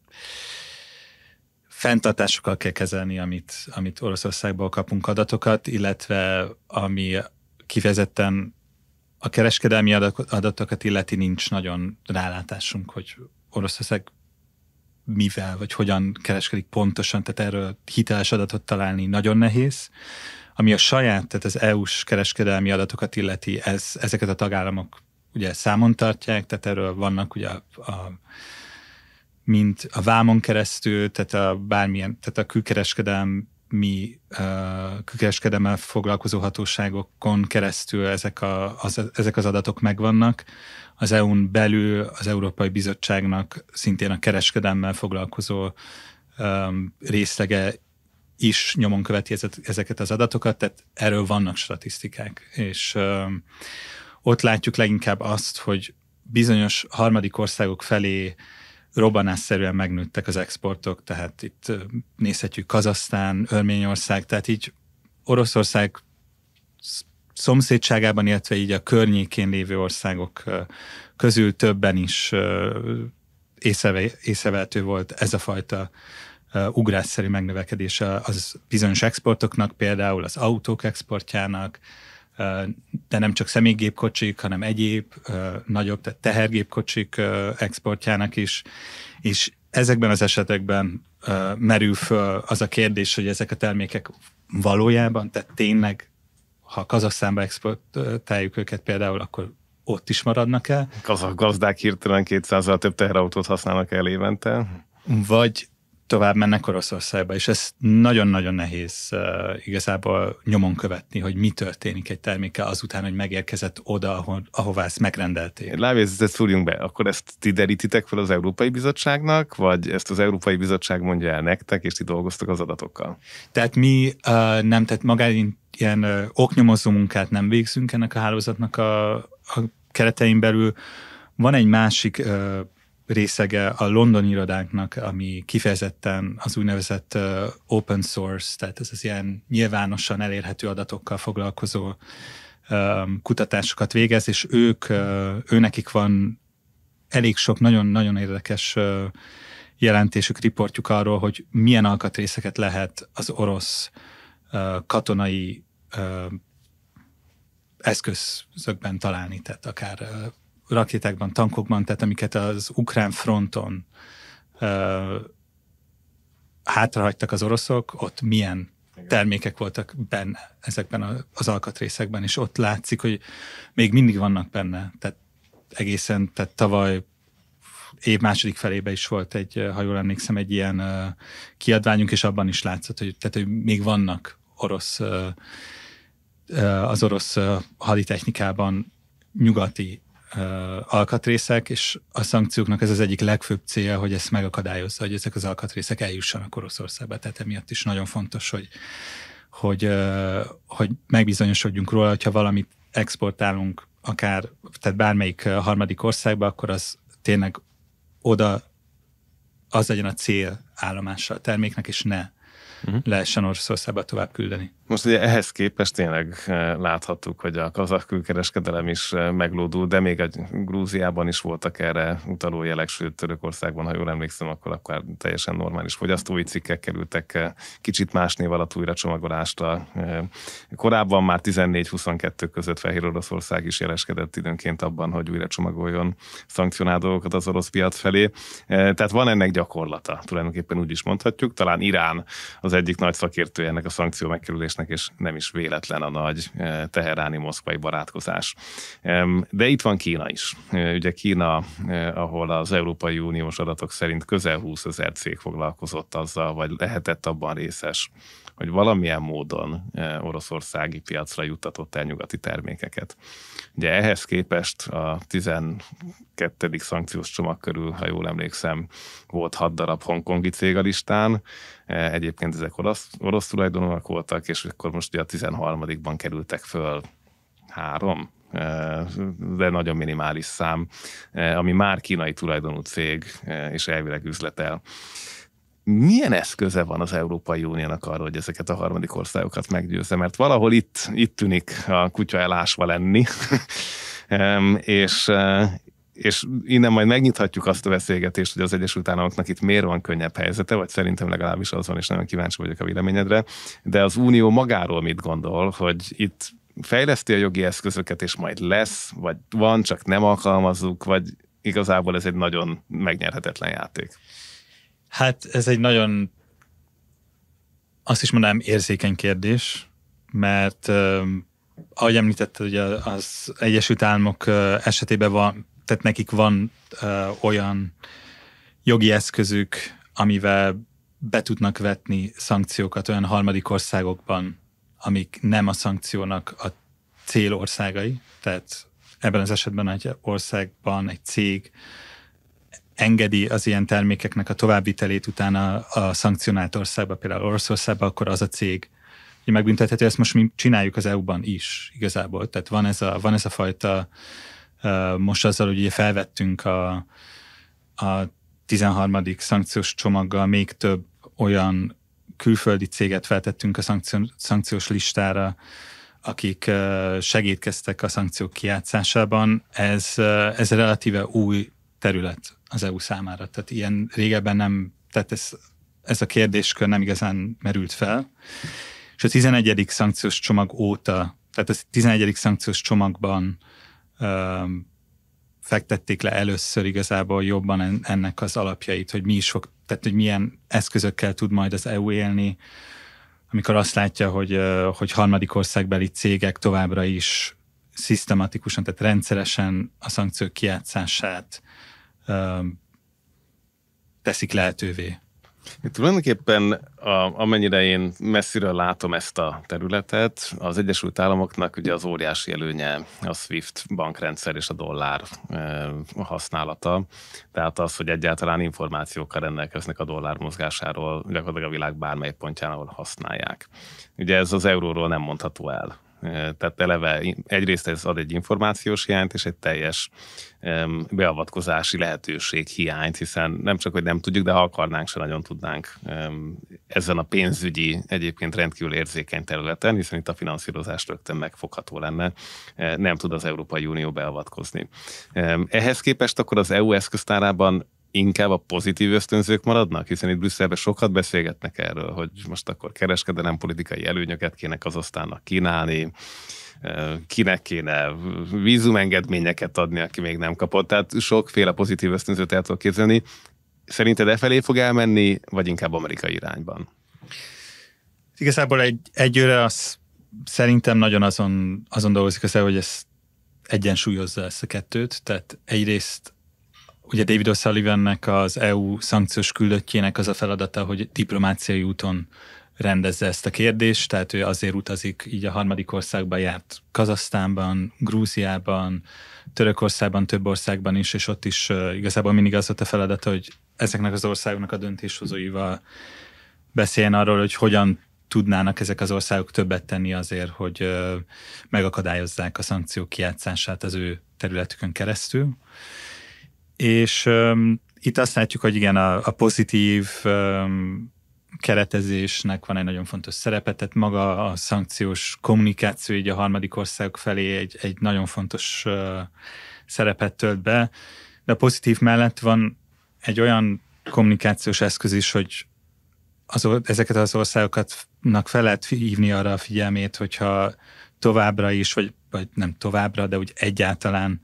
fenntartásokkal kell kezelni, amit, amit Oroszországból kapunk adatokat, illetve ami kifejezetten a kereskedelmi adatokat illeti nincs nagyon rálátásunk, hogy Oroszország mivel, vagy hogyan kereskedik pontosan, tehát erről hiteles adatot találni nagyon nehéz. Ami a saját, tehát az EU-s kereskedelmi adatokat illeti, ez, ezeket a tagállamok ugye számon tartják, tehát erről vannak ugye a, a mint a vámon keresztül, tehát a bármilyen, tehát a külkereskedelmi mi külkereskedemmel foglalkozó hatóságokon keresztül ezek, a, az, ezek az adatok megvannak. Az EU-n belül az Európai Bizottságnak szintén a kereskedelmmel foglalkozó részlege is nyomon követi ezeket az adatokat, tehát erről vannak statisztikák, és ott látjuk leginkább azt, hogy bizonyos harmadik országok felé robbanásszerűen megnőttek az exportok, tehát itt nézhetjük Kazasztán, Örményország, tehát így Oroszország szomszédságában, illetve így a környékén lévő országok közül többen is észrevehető volt ez a fajta ugrásszerű megnövekedése az bizonyos exportoknak, például az autók exportjának, de nem csak személygépkocsik, hanem egyéb nagyobb, tehát tehergépkocsik exportjának is, és ezekben az esetekben merül föl az a kérdés, hogy ezek a termékek valójában, tehát tényleg, ha Kazasztánba exportáljuk őket például, akkor ott is maradnak el. Kazak gazdák hirtelen 200 több teherautót használnak el évente. Vagy tovább mennek Oroszországba, és ez nagyon-nagyon nehéz uh, igazából nyomon követni, hogy mi történik egy termékkel azután, hogy megérkezett oda, aho- ahová ezt megrendelték. ezt szúrjunk be, akkor ezt ti derítitek fel az Európai Bizottságnak, vagy ezt az Európai Bizottság mondja el nektek, és ti dolgoztok az adatokkal? Tehát mi uh, nem, tehát magán ilyen uh, oknyomozó munkát nem végzünk ennek a hálózatnak a, a keretein belül. Van egy másik uh, részege a London irodánknak, ami kifejezetten az úgynevezett open source, tehát ez az ilyen nyilvánosan elérhető adatokkal foglalkozó kutatásokat végez, és ők, őnekik van elég sok nagyon-nagyon érdekes jelentésük, riportjuk arról, hogy milyen alkatrészeket lehet az orosz katonai eszközökben találni, tehát akár rakétákban, tankokban, tehát amiket az ukrán fronton ö, hátrahagytak az oroszok, ott milyen termékek voltak benne ezekben az alkatrészekben, és ott látszik, hogy még mindig vannak benne. Tehát egészen, tehát tavaly év második felébe is volt egy, ha jól emlékszem, egy ilyen kiadványunk, és abban is látszott, hogy, tehát, hogy még vannak orosz, az orosz haditechnikában nyugati alkatrészek, és a szankcióknak ez az egyik legfőbb célja, hogy ezt megakadályozza, hogy ezek az alkatrészek eljussanak Oroszországba. Tehát emiatt is nagyon fontos, hogy, hogy, hogy megbizonyosodjunk róla, hogyha valamit exportálunk akár, tehát bármelyik harmadik országba, akkor az tényleg oda az legyen a cél állomása a terméknek, és ne uh-huh. lehessen Oroszországba tovább küldeni. Most ugye ehhez képest tényleg eh, láthattuk, hogy a kazak külkereskedelem is eh, meglódul, de még a Grúziában is voltak erre utaló jelek, sőt Törökországban, ha jól emlékszem, akkor akkor teljesen normális fogyasztói cikkek kerültek eh, kicsit más név alatt újra csomagolásra. Korábban már 14-22 között Fehér Oroszország is jeleskedett időnként abban, hogy újra csomagoljon szankcionált dolgokat az orosz piac felé. Tehát van ennek gyakorlata, tulajdonképpen úgy is mondhatjuk. Talán Irán az egyik nagy szakértője ennek a szankció megkerülésnek lesznek, és nem is véletlen a nagy eh, teheráni-moszkvai barátkozás. De itt van Kína is. Eh, ugye Kína, eh, ahol az Európai Uniós adatok szerint közel 20 ezer cég foglalkozott azzal, vagy lehetett abban részes, hogy valamilyen módon oroszországi piacra juttatott el nyugati termékeket. Ugye ehhez képest a 12. szankciós csomag körül, ha jól emlékszem, volt 6 darab hongkongi cég a listán, E, egyébként ezek orosz, orosz tulajdonúak voltak, és akkor most ugye a 13-ban kerültek föl három, e, de nagyon minimális szám, e, ami már kínai tulajdonú cég, és elvileg üzletel. Milyen eszköze van az Európai Uniónak arra, hogy ezeket a harmadik országokat meggyőzze? Mert valahol itt, itt tűnik a kutya elásva lenni, és, és innen majd megnyithatjuk azt a beszélgetést, hogy az Egyesült Államoknak itt miért van könnyebb helyzete, vagy szerintem legalábbis az van, és nagyon kíváncsi vagyok a véleményedre, de az Unió magáról mit gondol, hogy itt fejleszti a jogi eszközöket, és majd lesz, vagy van, csak nem alkalmazzuk, vagy igazából ez egy nagyon megnyerhetetlen játék. Hát ez egy nagyon, azt is mondanám, érzékeny kérdés, mert ahogy említetted, ugye az Egyesült Államok esetében van, tehát nekik van ö, olyan jogi eszközük, amivel be tudnak vetni szankciókat olyan harmadik országokban, amik nem a szankciónak a célországai, tehát ebben az esetben egy országban egy cég engedi az ilyen termékeknek a továbbvitelét utána a szankcionált országba, például Oroszországba, akkor az a cég megbüntethető. Ezt most mi csináljuk az EU-ban is igazából. Tehát van ez a, van ez a fajta most azzal, hogy ugye felvettünk a, a 13. szankciós csomaggal még több olyan külföldi céget feltettünk a szankció, szankciós listára, akik segítkeztek a szankciók kiátszásában. Ez, ez relatíve új terület az EU számára. Tehát ilyen régebben nem, tehát ez, ez a kérdéskör nem igazán merült fel. És a 11. szankciós csomag óta, tehát a 11. szankciós csomagban fektették le először igazából jobban ennek az alapjait, hogy mi is fog, tehát hogy milyen eszközökkel tud majd az EU élni, amikor azt látja, hogy, hogy harmadik országbeli cégek továbbra is szisztematikusan, tehát rendszeresen a szankciók kiátszását teszik lehetővé. Tulajdonképpen a, amennyire én messziről látom ezt a területet, az Egyesült Államoknak ugye az óriási előnye a SWIFT bankrendszer és a dollár e, használata. Tehát az, hogy egyáltalán információkkal rendelkeznek a dollár mozgásáról gyakorlatilag a világ bármely pontján, ahol használják. Ugye ez az euróról nem mondható el tehát eleve egyrészt ez ad egy információs hiányt, és egy teljes beavatkozási lehetőség hiányt, hiszen nem csak, hogy nem tudjuk, de ha akarnánk, se nagyon tudnánk ezen a pénzügyi egyébként rendkívül érzékeny területen, hiszen itt a finanszírozás rögtön megfogható lenne, e, nem tud az Európai Unió beavatkozni. Ehhez képest akkor az EU eszköztárában inkább a pozitív ösztönzők maradnak? Hiszen itt Brüsszelben sokat beszélgetnek erről, hogy most akkor kereskedelem politikai előnyöket kéne Kazasztánnak kínálni, kinek kéne vízumengedményeket adni, aki még nem kapott. Tehát sokféle pozitív ösztönzőt el tudok képzelni. Szerinted e felé fog elmenni, vagy inkább amerikai irányban? Igazából egy, egyőre az szerintem nagyon azon, azon dolgozik össze, hogy ez egyensúlyozza ezt a kettőt. Tehát egyrészt Ugye David O'Sullivannek az EU szankciós küldöttjének az a feladata, hogy diplomáciai úton rendezze ezt a kérdést, tehát ő azért utazik, így a harmadik országba járt Kazasztánban, Grúziában, Törökországban, több országban is, és ott is uh, igazából mindig az volt a feladata, hogy ezeknek az országoknak a döntéshozóival beszéljen arról, hogy hogyan tudnának ezek az országok többet tenni azért, hogy uh, megakadályozzák a szankciók kiátszását az ő területükön keresztül. És um, itt azt látjuk, hogy igen, a, a pozitív um, keretezésnek van egy nagyon fontos szerepe, tehát maga a szankciós kommunikáció így a harmadik országok felé egy, egy nagyon fontos uh, szerepet tölt be, de a pozitív mellett van egy olyan kommunikációs eszköz is, hogy az, ezeket az országokat fel lehet hívni arra a figyelmét, hogyha továbbra is, vagy, vagy nem továbbra, de úgy egyáltalán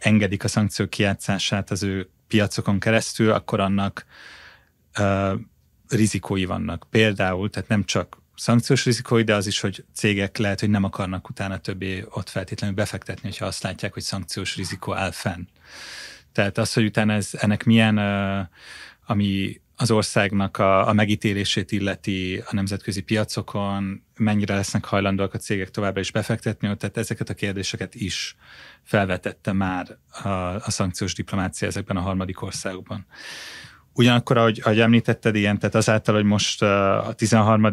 engedik a szankciók kijátszását az ő piacokon keresztül, akkor annak rizikói vannak. Például, tehát nem csak szankciós rizikói, de az is, hogy cégek lehet, hogy nem akarnak utána többé ott feltétlenül befektetni, hogyha azt látják, hogy szankciós rizikó áll fenn. Tehát az, hogy utána ez, ennek milyen, ami az országnak a, a megítélését illeti a nemzetközi piacokon, mennyire lesznek hajlandóak a cégek továbbra is befektetni, tehát ezeket a kérdéseket is felvetette már a, a szankciós diplomácia ezekben a harmadik országokban. Ugyanakkor, ahogy, ahogy említetted, ilyen, tehát azáltal, hogy most a 13.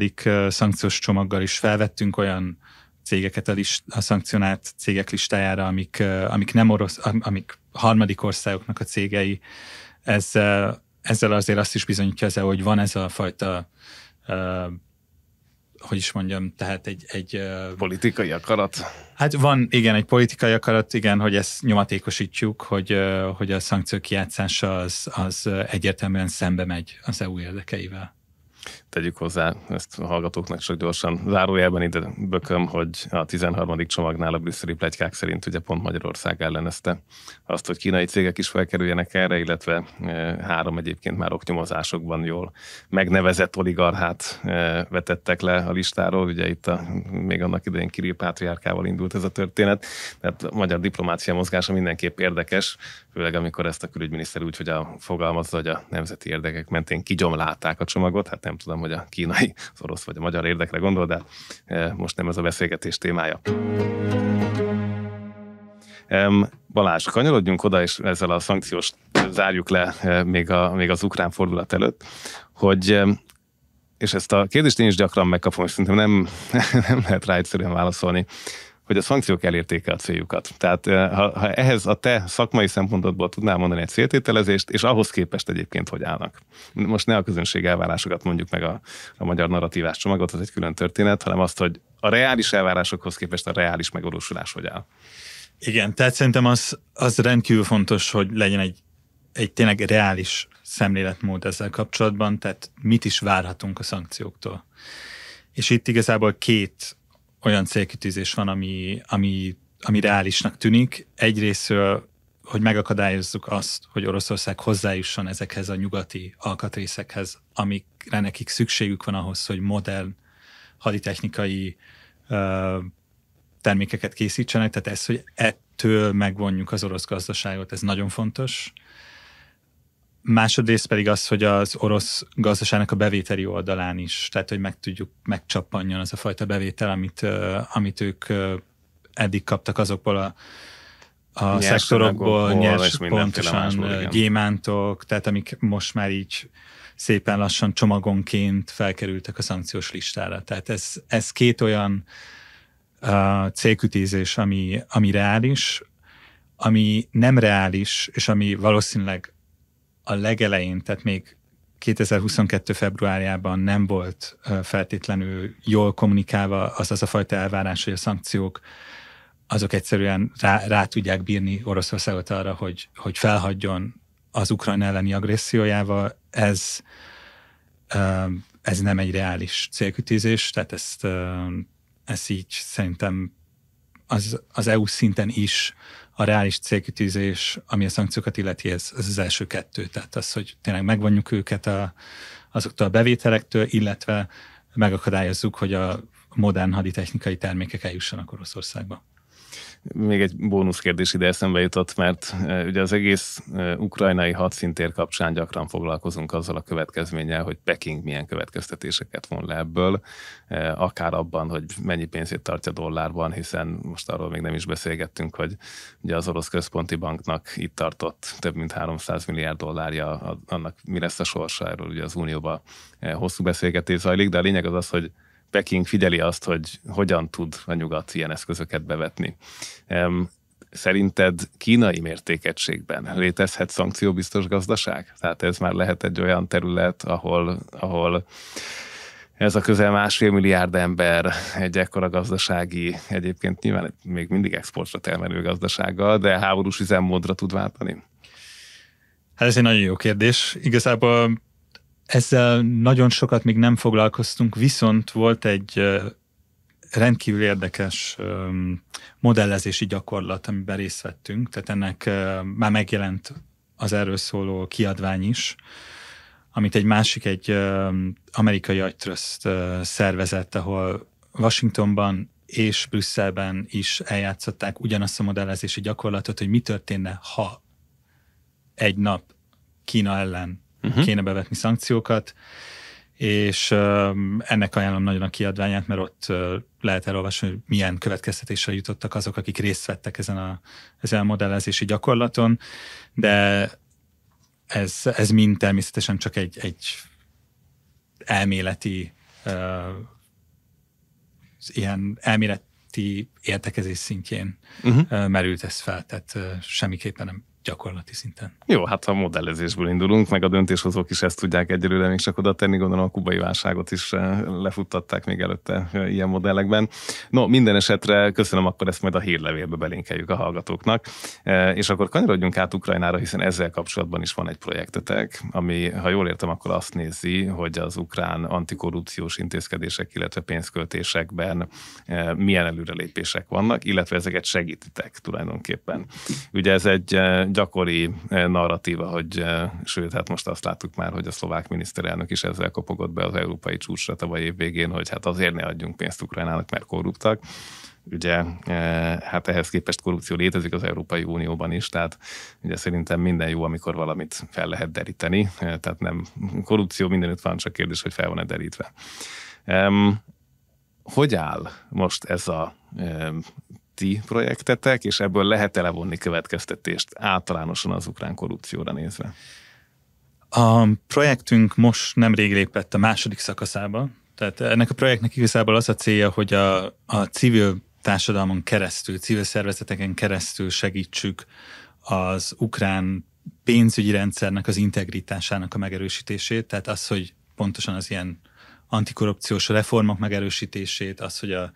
szankciós csomaggal is felvettünk olyan cégeket a, list, a szankcionált cégek listájára, amik, amik nem orosz, amik harmadik országoknak a cégei, ez ezzel azért azt is bizonyítja az hogy van ez a fajta eh, hogy is mondjam, tehát egy... egy eh, politikai akarat? Hát van, igen, egy politikai akarat, igen, hogy ezt nyomatékosítjuk, hogy, eh, hogy a szankciók kijátszása az, az egyértelműen szembe megy az EU érdekeivel. Tegyük hozzá, ezt a hallgatóknak csak gyorsan zárójelben ide bököm, hogy a 13. csomagnál a brüsszeli plegykák szerint ugye pont Magyarország ellenezte azt, hogy kínai cégek is felkerüljenek erre, illetve e, három egyébként már oknyomozásokban jól megnevezett oligarchát e, vetettek le a listáról. Ugye itt a, még annak idején Kirill Pátriárkával indult ez a történet. Tehát a magyar diplomácia mozgása mindenképp érdekes, főleg amikor ezt a külügyminiszter úgy, hogy a, fogalmazza, hogy a nemzeti érdekek mentén kigyomlálták a csomagot, hát nem nem tudom, hogy a kínai, az orosz vagy a magyar érdekre gondol, de e, most nem ez a beszélgetés témája. Balázs, kanyarodjunk oda, és ezzel a szankciós zárjuk le e, még, a, még az ukrán fordulat előtt, hogy és ezt a kérdést én is gyakran megkapom, és szerintem nem, nem lehet rá egyszerűen válaszolni, hogy a szankciók elérték a céljukat. Tehát eh, ha, ha ehhez a te szakmai szempontodból tudnál mondani egy széltételezést, és ahhoz képest egyébként hogy állnak. Most ne a közönség elvárásokat mondjuk meg a, a magyar narratívás csomagot, az egy külön történet, hanem azt, hogy a reális elvárásokhoz képest a reális megvalósulás hogy áll. Igen, tehát szerintem az, az rendkívül fontos, hogy legyen egy, egy tényleg reális szemléletmód ezzel kapcsolatban, tehát mit is várhatunk a szankcióktól. És itt igazából két olyan célkitűzés van, ami, ami, ami reálisnak tűnik. Egyrésztről, hogy megakadályozzuk azt, hogy Oroszország hozzájusson ezekhez a nyugati alkatrészekhez, amikre nekik szükségük van ahhoz, hogy modern haditechnikai ö, termékeket készítsenek. Tehát ez, hogy ettől megvonjuk az orosz gazdaságot, ez nagyon fontos. Másodrészt pedig az, hogy az orosz gazdaságnak a bevételi oldalán is, tehát hogy meg tudjuk, megcsappanjon az a fajta bevétel, amit, amit ők eddig kaptak azokból a, a nyers szektorokból, nyers, pontosan másból, gyémántok, tehát amik most már így szépen lassan csomagonként felkerültek a szankciós listára. Tehát ez, ez két olyan uh, célkütézés, ami, ami reális, ami nem reális, és ami valószínűleg a legelején, tehát még 2022. februárjában nem volt feltétlenül jól kommunikálva az az a fajta elvárás, hogy a szankciók azok egyszerűen rá, rá tudják bírni Oroszországot arra, hogy, hogy felhagyjon az Ukrajna elleni agressziójával, ez, ez nem egy reális célkütízés, tehát ezt, ezt így szerintem az, az EU szinten is a reális célkitűzés, ami a szankciókat illeti, ez, ez az első kettő. Tehát az, hogy tényleg megvonjuk őket a, azoktól a bevételektől, illetve megakadályozzuk, hogy a modern haditechnikai termékek eljussanak Oroszországba. Még egy kérdés ide eszembe jutott, mert ugye az egész ukrajnai hadszintér kapcsán gyakran foglalkozunk azzal a következménnyel, hogy Peking milyen következtetéseket von le ebből, akár abban, hogy mennyi pénzét tartja dollárban, hiszen most arról még nem is beszélgettünk, hogy ugye az orosz központi banknak itt tartott több mint 300 milliárd dollárja, annak mi lesz a sorsa, erről ugye az Unióba hosszú beszélgetés zajlik, de a lényeg az az, hogy Peking figyeli azt, hogy hogyan tud a nyugat ilyen eszközöket bevetni. Szerinted kínai mértékegységben létezhet szankcióbiztos gazdaság? Tehát ez már lehet egy olyan terület, ahol, ahol ez a közel másfél milliárd ember egy ekkora gazdasági, egyébként nyilván még mindig exportra termelő gazdasággal, de háborús üzemmódra tud váltani? Hát ez egy nagyon jó kérdés. Igazából ezzel nagyon sokat még nem foglalkoztunk, viszont volt egy rendkívül érdekes modellezési gyakorlat, amiben részt vettünk, tehát ennek már megjelent az erről szóló kiadvány is, amit egy másik, egy amerikai agytröszt szervezett, ahol Washingtonban és Brüsszelben is eljátszották ugyanazt a modellezési gyakorlatot, hogy mi történne, ha egy nap Kína ellen uh-huh. kéne bevetni szankciókat, és ennek ajánlom nagyon a kiadványát, mert ott lehet elolvasni, hogy milyen következtetésre jutottak azok, akik részt vettek ezen a, ezen a modellezési gyakorlaton, de ez, ez mind természetesen csak egy, egy elméleti ilyen elméleti értekezés szintjén uh-huh. merült ez fel, tehát semmiképpen nem gyakorlati szinten. Jó, hát ha a modellezésből indulunk, meg a döntéshozók is ezt tudják egyelőre még csak oda tenni, gondolom a kubai válságot is eh, lefuttatták még előtte eh, ilyen modellekben. No, minden esetre köszönöm, akkor ezt majd a hírlevélbe belinkeljük a hallgatóknak. Eh, és akkor kanyarodjunk át Ukrajnára, hiszen ezzel kapcsolatban is van egy projektetek, ami, ha jól értem, akkor azt nézi, hogy az ukrán antikorrupciós intézkedések, illetve pénzköltésekben milyen előrelépések vannak, illetve ezeket segítitek tulajdonképpen. Ugye ez egy gyakori eh, narratíva, hogy eh, sőt, hát most azt láttuk már, hogy a szlovák miniszterelnök is ezzel kopogott be az európai csúcsra tavaly év végén, hogy hát azért ne adjunk pénzt Ukrajnának, mert korruptak. Ugye, eh, hát ehhez képest korrupció létezik az Európai Unióban is, tehát ugye szerintem minden jó, amikor valamit fel lehet deríteni, tehát nem korrupció mindenütt van, csak kérdés, hogy fel van-e derítve. hogy áll most ez a ti projektetek, és ebből lehet-e levonni következtetést általánosan az ukrán korrupcióra nézve? A projektünk most nemrég lépett a második szakaszába, tehát ennek a projektnek igazából az a célja, hogy a, a civil társadalmon keresztül, civil szervezeteken keresztül segítsük az ukrán pénzügyi rendszernek az integritásának a megerősítését, tehát az, hogy pontosan az ilyen antikorrupciós reformok megerősítését, az, hogy a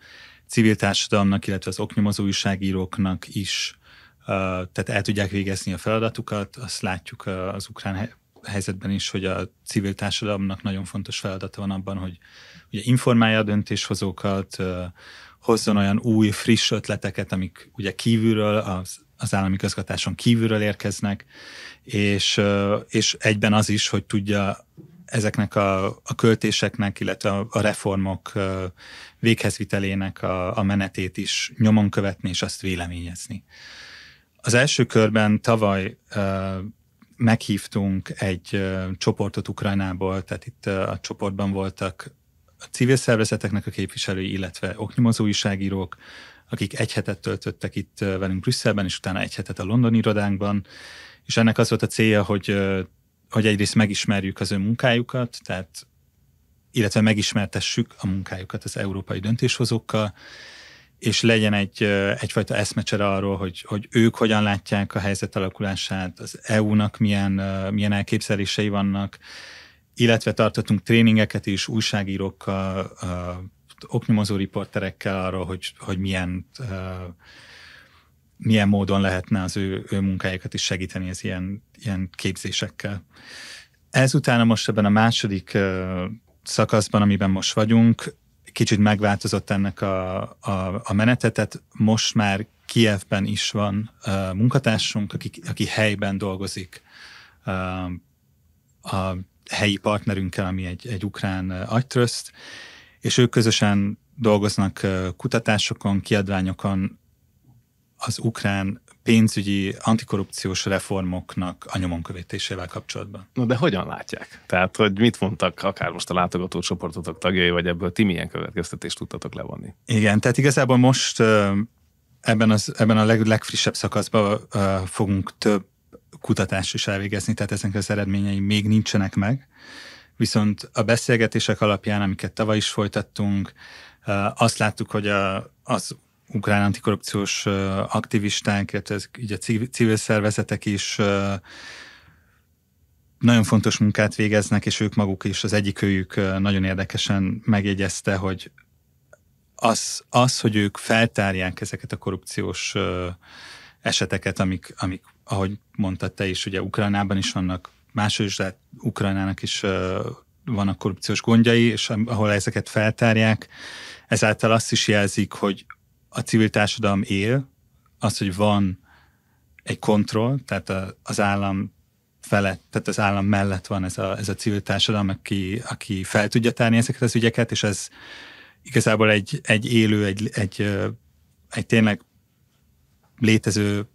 civil társadalomnak, illetve az oknyomozó újságíróknak is tehát el tudják végezni a feladatukat, azt látjuk az ukrán helyzetben is, hogy a civil társadalomnak nagyon fontos feladata van abban, hogy ugye informálja a döntéshozókat, hozzon olyan új, friss ötleteket, amik ugye kívülről, az, az állami közgatáson kívülről érkeznek, és, és egyben az is, hogy tudja ezeknek a, a költéseknek, illetve a, a reformok véghezvitelének a, a menetét is nyomon követni, és azt véleményezni. Az első körben tavaly meghívtunk egy csoportot Ukrajnából, tehát itt a csoportban voltak a civil szervezeteknek a képviselői, illetve oknyomozó újságírók, akik egy hetet töltöttek itt velünk Brüsszelben, és utána egy hetet a londoni irodánkban, és ennek az volt a célja, hogy hogy egyrészt megismerjük az ő munkájukat, tehát illetve megismertessük a munkájukat az európai döntéshozókkal, és legyen egy, egyfajta eszmecsere arról, hogy, hogy ők hogyan látják a helyzet alakulását, az EU-nak milyen, milyen elképzelései vannak, illetve tartottunk tréningeket is újságírókkal, oknyomozó riporterekkel arról, hogy, hogy milyen milyen módon lehetne az ő, ő munkájukat is segíteni az ilyen, ilyen képzésekkel. Ezután most ebben a második szakaszban, amiben most vagyunk, kicsit megváltozott ennek a, a, a menetetet. most már Kievben is van munkatársunk, aki, aki helyben dolgozik a helyi partnerünkkel, ami egy, egy ukrán uh, agytrözt, és ők közösen dolgoznak kutatásokon, kiadványokon, az ukrán pénzügyi antikorrupciós reformoknak a nyomonkövetésével kapcsolatban. Na de hogyan látják? Tehát, hogy mit mondtak akár most a látogatócsoportotok tagjai, vagy ebből ti milyen következtetést tudtatok levonni? Igen, tehát igazából most ebben, az, ebben a leg, legfrissebb szakaszban fogunk több kutatást is elvégezni, tehát ezek az eredményei még nincsenek meg. Viszont a beszélgetések alapján, amiket tavaly is folytattunk, azt láttuk, hogy a, az ukrán antikorrupciós aktivisták, illetve így a civil szervezetek is nagyon fontos munkát végeznek, és ők maguk is, az egyikőjük nagyon érdekesen megjegyezte, hogy az, az hogy ők feltárják ezeket a korrupciós eseteket, amik, amik ahogy mondtad te is, ugye Ukrajnában is vannak máshol is, de Ukrajnának is vannak korrupciós gondjai, és ahol ezeket feltárják, ezáltal azt is jelzik, hogy a civil társadalom él, az, hogy van egy kontroll, tehát a, az állam felett, tehát az állam mellett van ez a, ez a civil társadalom, aki, aki fel tudja tárni ezeket az ügyeket, és ez igazából egy, egy élő, egy, egy, egy tényleg létező,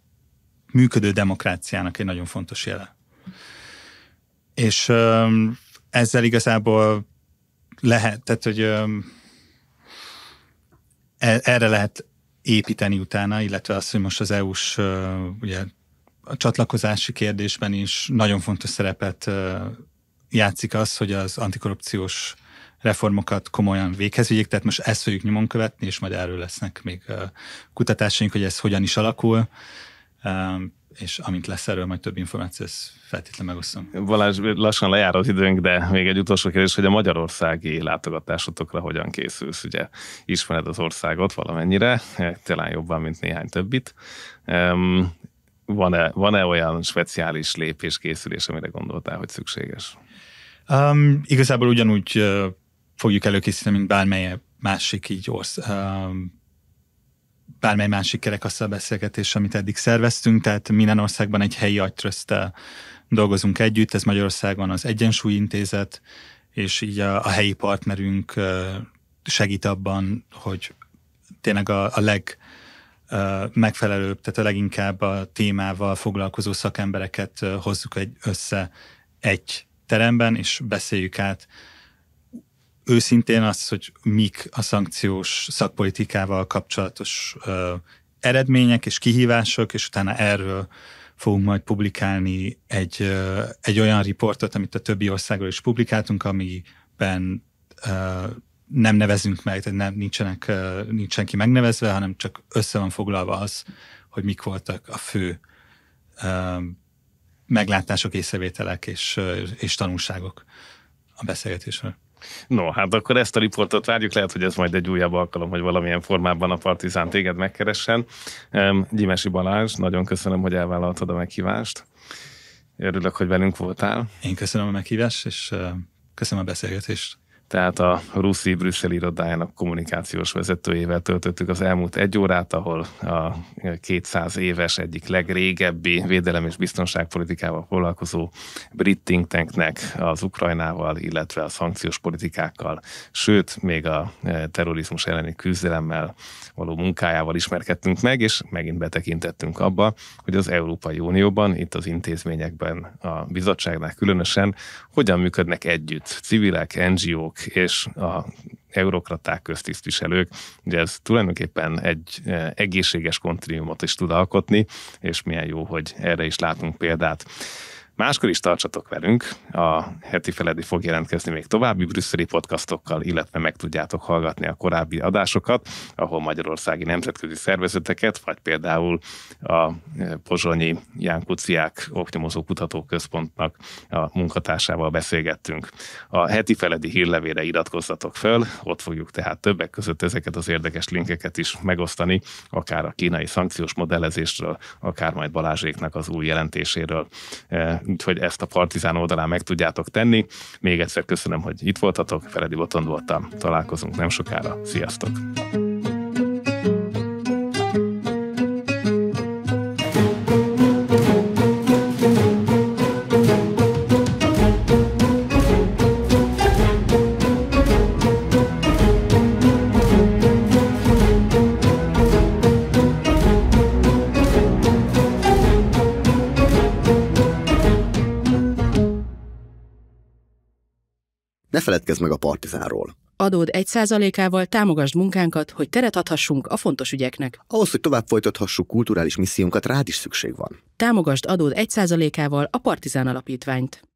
működő demokráciának egy nagyon fontos jele. És ezzel igazából lehet, tehát hogy E- erre lehet építeni utána, illetve az, hogy most az EU-s ugye, a csatlakozási kérdésben is nagyon fontos szerepet játszik az, hogy az antikorrupciós reformokat komolyan véghez vigyék, tehát most ezt fogjuk nyomon követni, és majd erről lesznek még kutatásaink, hogy ez hogyan is alakul és amint lesz erről majd több információ, ezt feltétlenül megosztom. Balázs, lassan lejár az időnk, de még egy utolsó kérdés, hogy a magyarországi látogatásotokra hogyan készülsz? Ugye ismered az országot valamennyire, talán jobban, mint néhány többit. Van-e, van-e olyan speciális lépés készülés, amire gondoltál, hogy szükséges? Um, igazából ugyanúgy uh, fogjuk előkészíteni, mint bármely másik így orsz, um, bármely másik kerekasztal beszélgetés, amit eddig szerveztünk, tehát minden országban egy helyi agytrösztel dolgozunk együtt, ez Magyarországon az Egyensúly Intézet, és így a, a helyi partnerünk segít abban, hogy tényleg a, a leg megfelelőbb, tehát a leginkább a témával foglalkozó szakembereket hozzuk egy, össze egy teremben, és beszéljük át őszintén azt, hogy mik a szankciós szakpolitikával kapcsolatos ö, eredmények és kihívások, és utána erről fogunk majd publikálni egy, ö, egy olyan riportot, amit a többi országról is publikáltunk, amiben ö, nem nevezünk meg, tehát nem, nincsenek, ö, nincs megnevezve, hanem csak össze van foglalva az, hogy mik voltak a fő ö, meglátások, észrevételek és, és tanulságok a beszélgetésről. No, hát akkor ezt a riportot várjuk, lehet, hogy ez majd egy újabb alkalom, hogy valamilyen formában a Partizán téged megkeressen. Gyimesi Balázs, nagyon köszönöm, hogy elvállaltad a meghívást. Örülök, hogy velünk voltál. Én köszönöm a meghívást, és köszönöm a beszélgetést tehát a Ruszi Brüsszel irodájának kommunikációs vezetőjével töltöttük az elmúlt egy órát, ahol a 200 éves egyik legrégebbi védelem és biztonságpolitikával foglalkozó brit think tanknek az Ukrajnával, illetve a szankciós politikákkal, sőt, még a terrorizmus elleni küzdelemmel való munkájával ismerkedtünk meg, és megint betekintettünk abba, hogy az Európai Unióban, itt az intézményekben, a bizottságnál különösen, hogyan működnek együtt civilek, NGO-k, pártok és a eurokraták köztisztviselők, ugye ez tulajdonképpen egy eh, egészséges kontriumot is tud alkotni, és milyen jó, hogy erre is látunk példát. Máskor is tartsatok velünk, a heti feledi fog jelentkezni még további brüsszeli podcastokkal, illetve meg tudjátok hallgatni a korábbi adásokat, ahol magyarországi nemzetközi szervezeteket, vagy például a eh, pozsonyi Ján Kuciák Oknyomozó Kutatóközpontnak a munkatársával beszélgettünk. A heti feledi hírlevére iratkozzatok föl, ott fogjuk tehát többek között ezeket az érdekes linkeket is megosztani, akár a kínai szankciós modellezésről, akár majd Balázséknak az új jelentéséről eh, úgyhogy ezt a Partizán oldalán meg tudjátok tenni. Még egyszer köszönöm, hogy itt voltatok, Feledi Botond voltam, találkozunk nem sokára, sziasztok! feledkezz meg a Partizánról. Adód 1%-ával támogasd munkánkat, hogy teret adhassunk a fontos ügyeknek. Ahhoz, hogy tovább folytathassuk kulturális missziónkat, rád is szükség van. Támogasd adód 1%-ával a Partizán Alapítványt.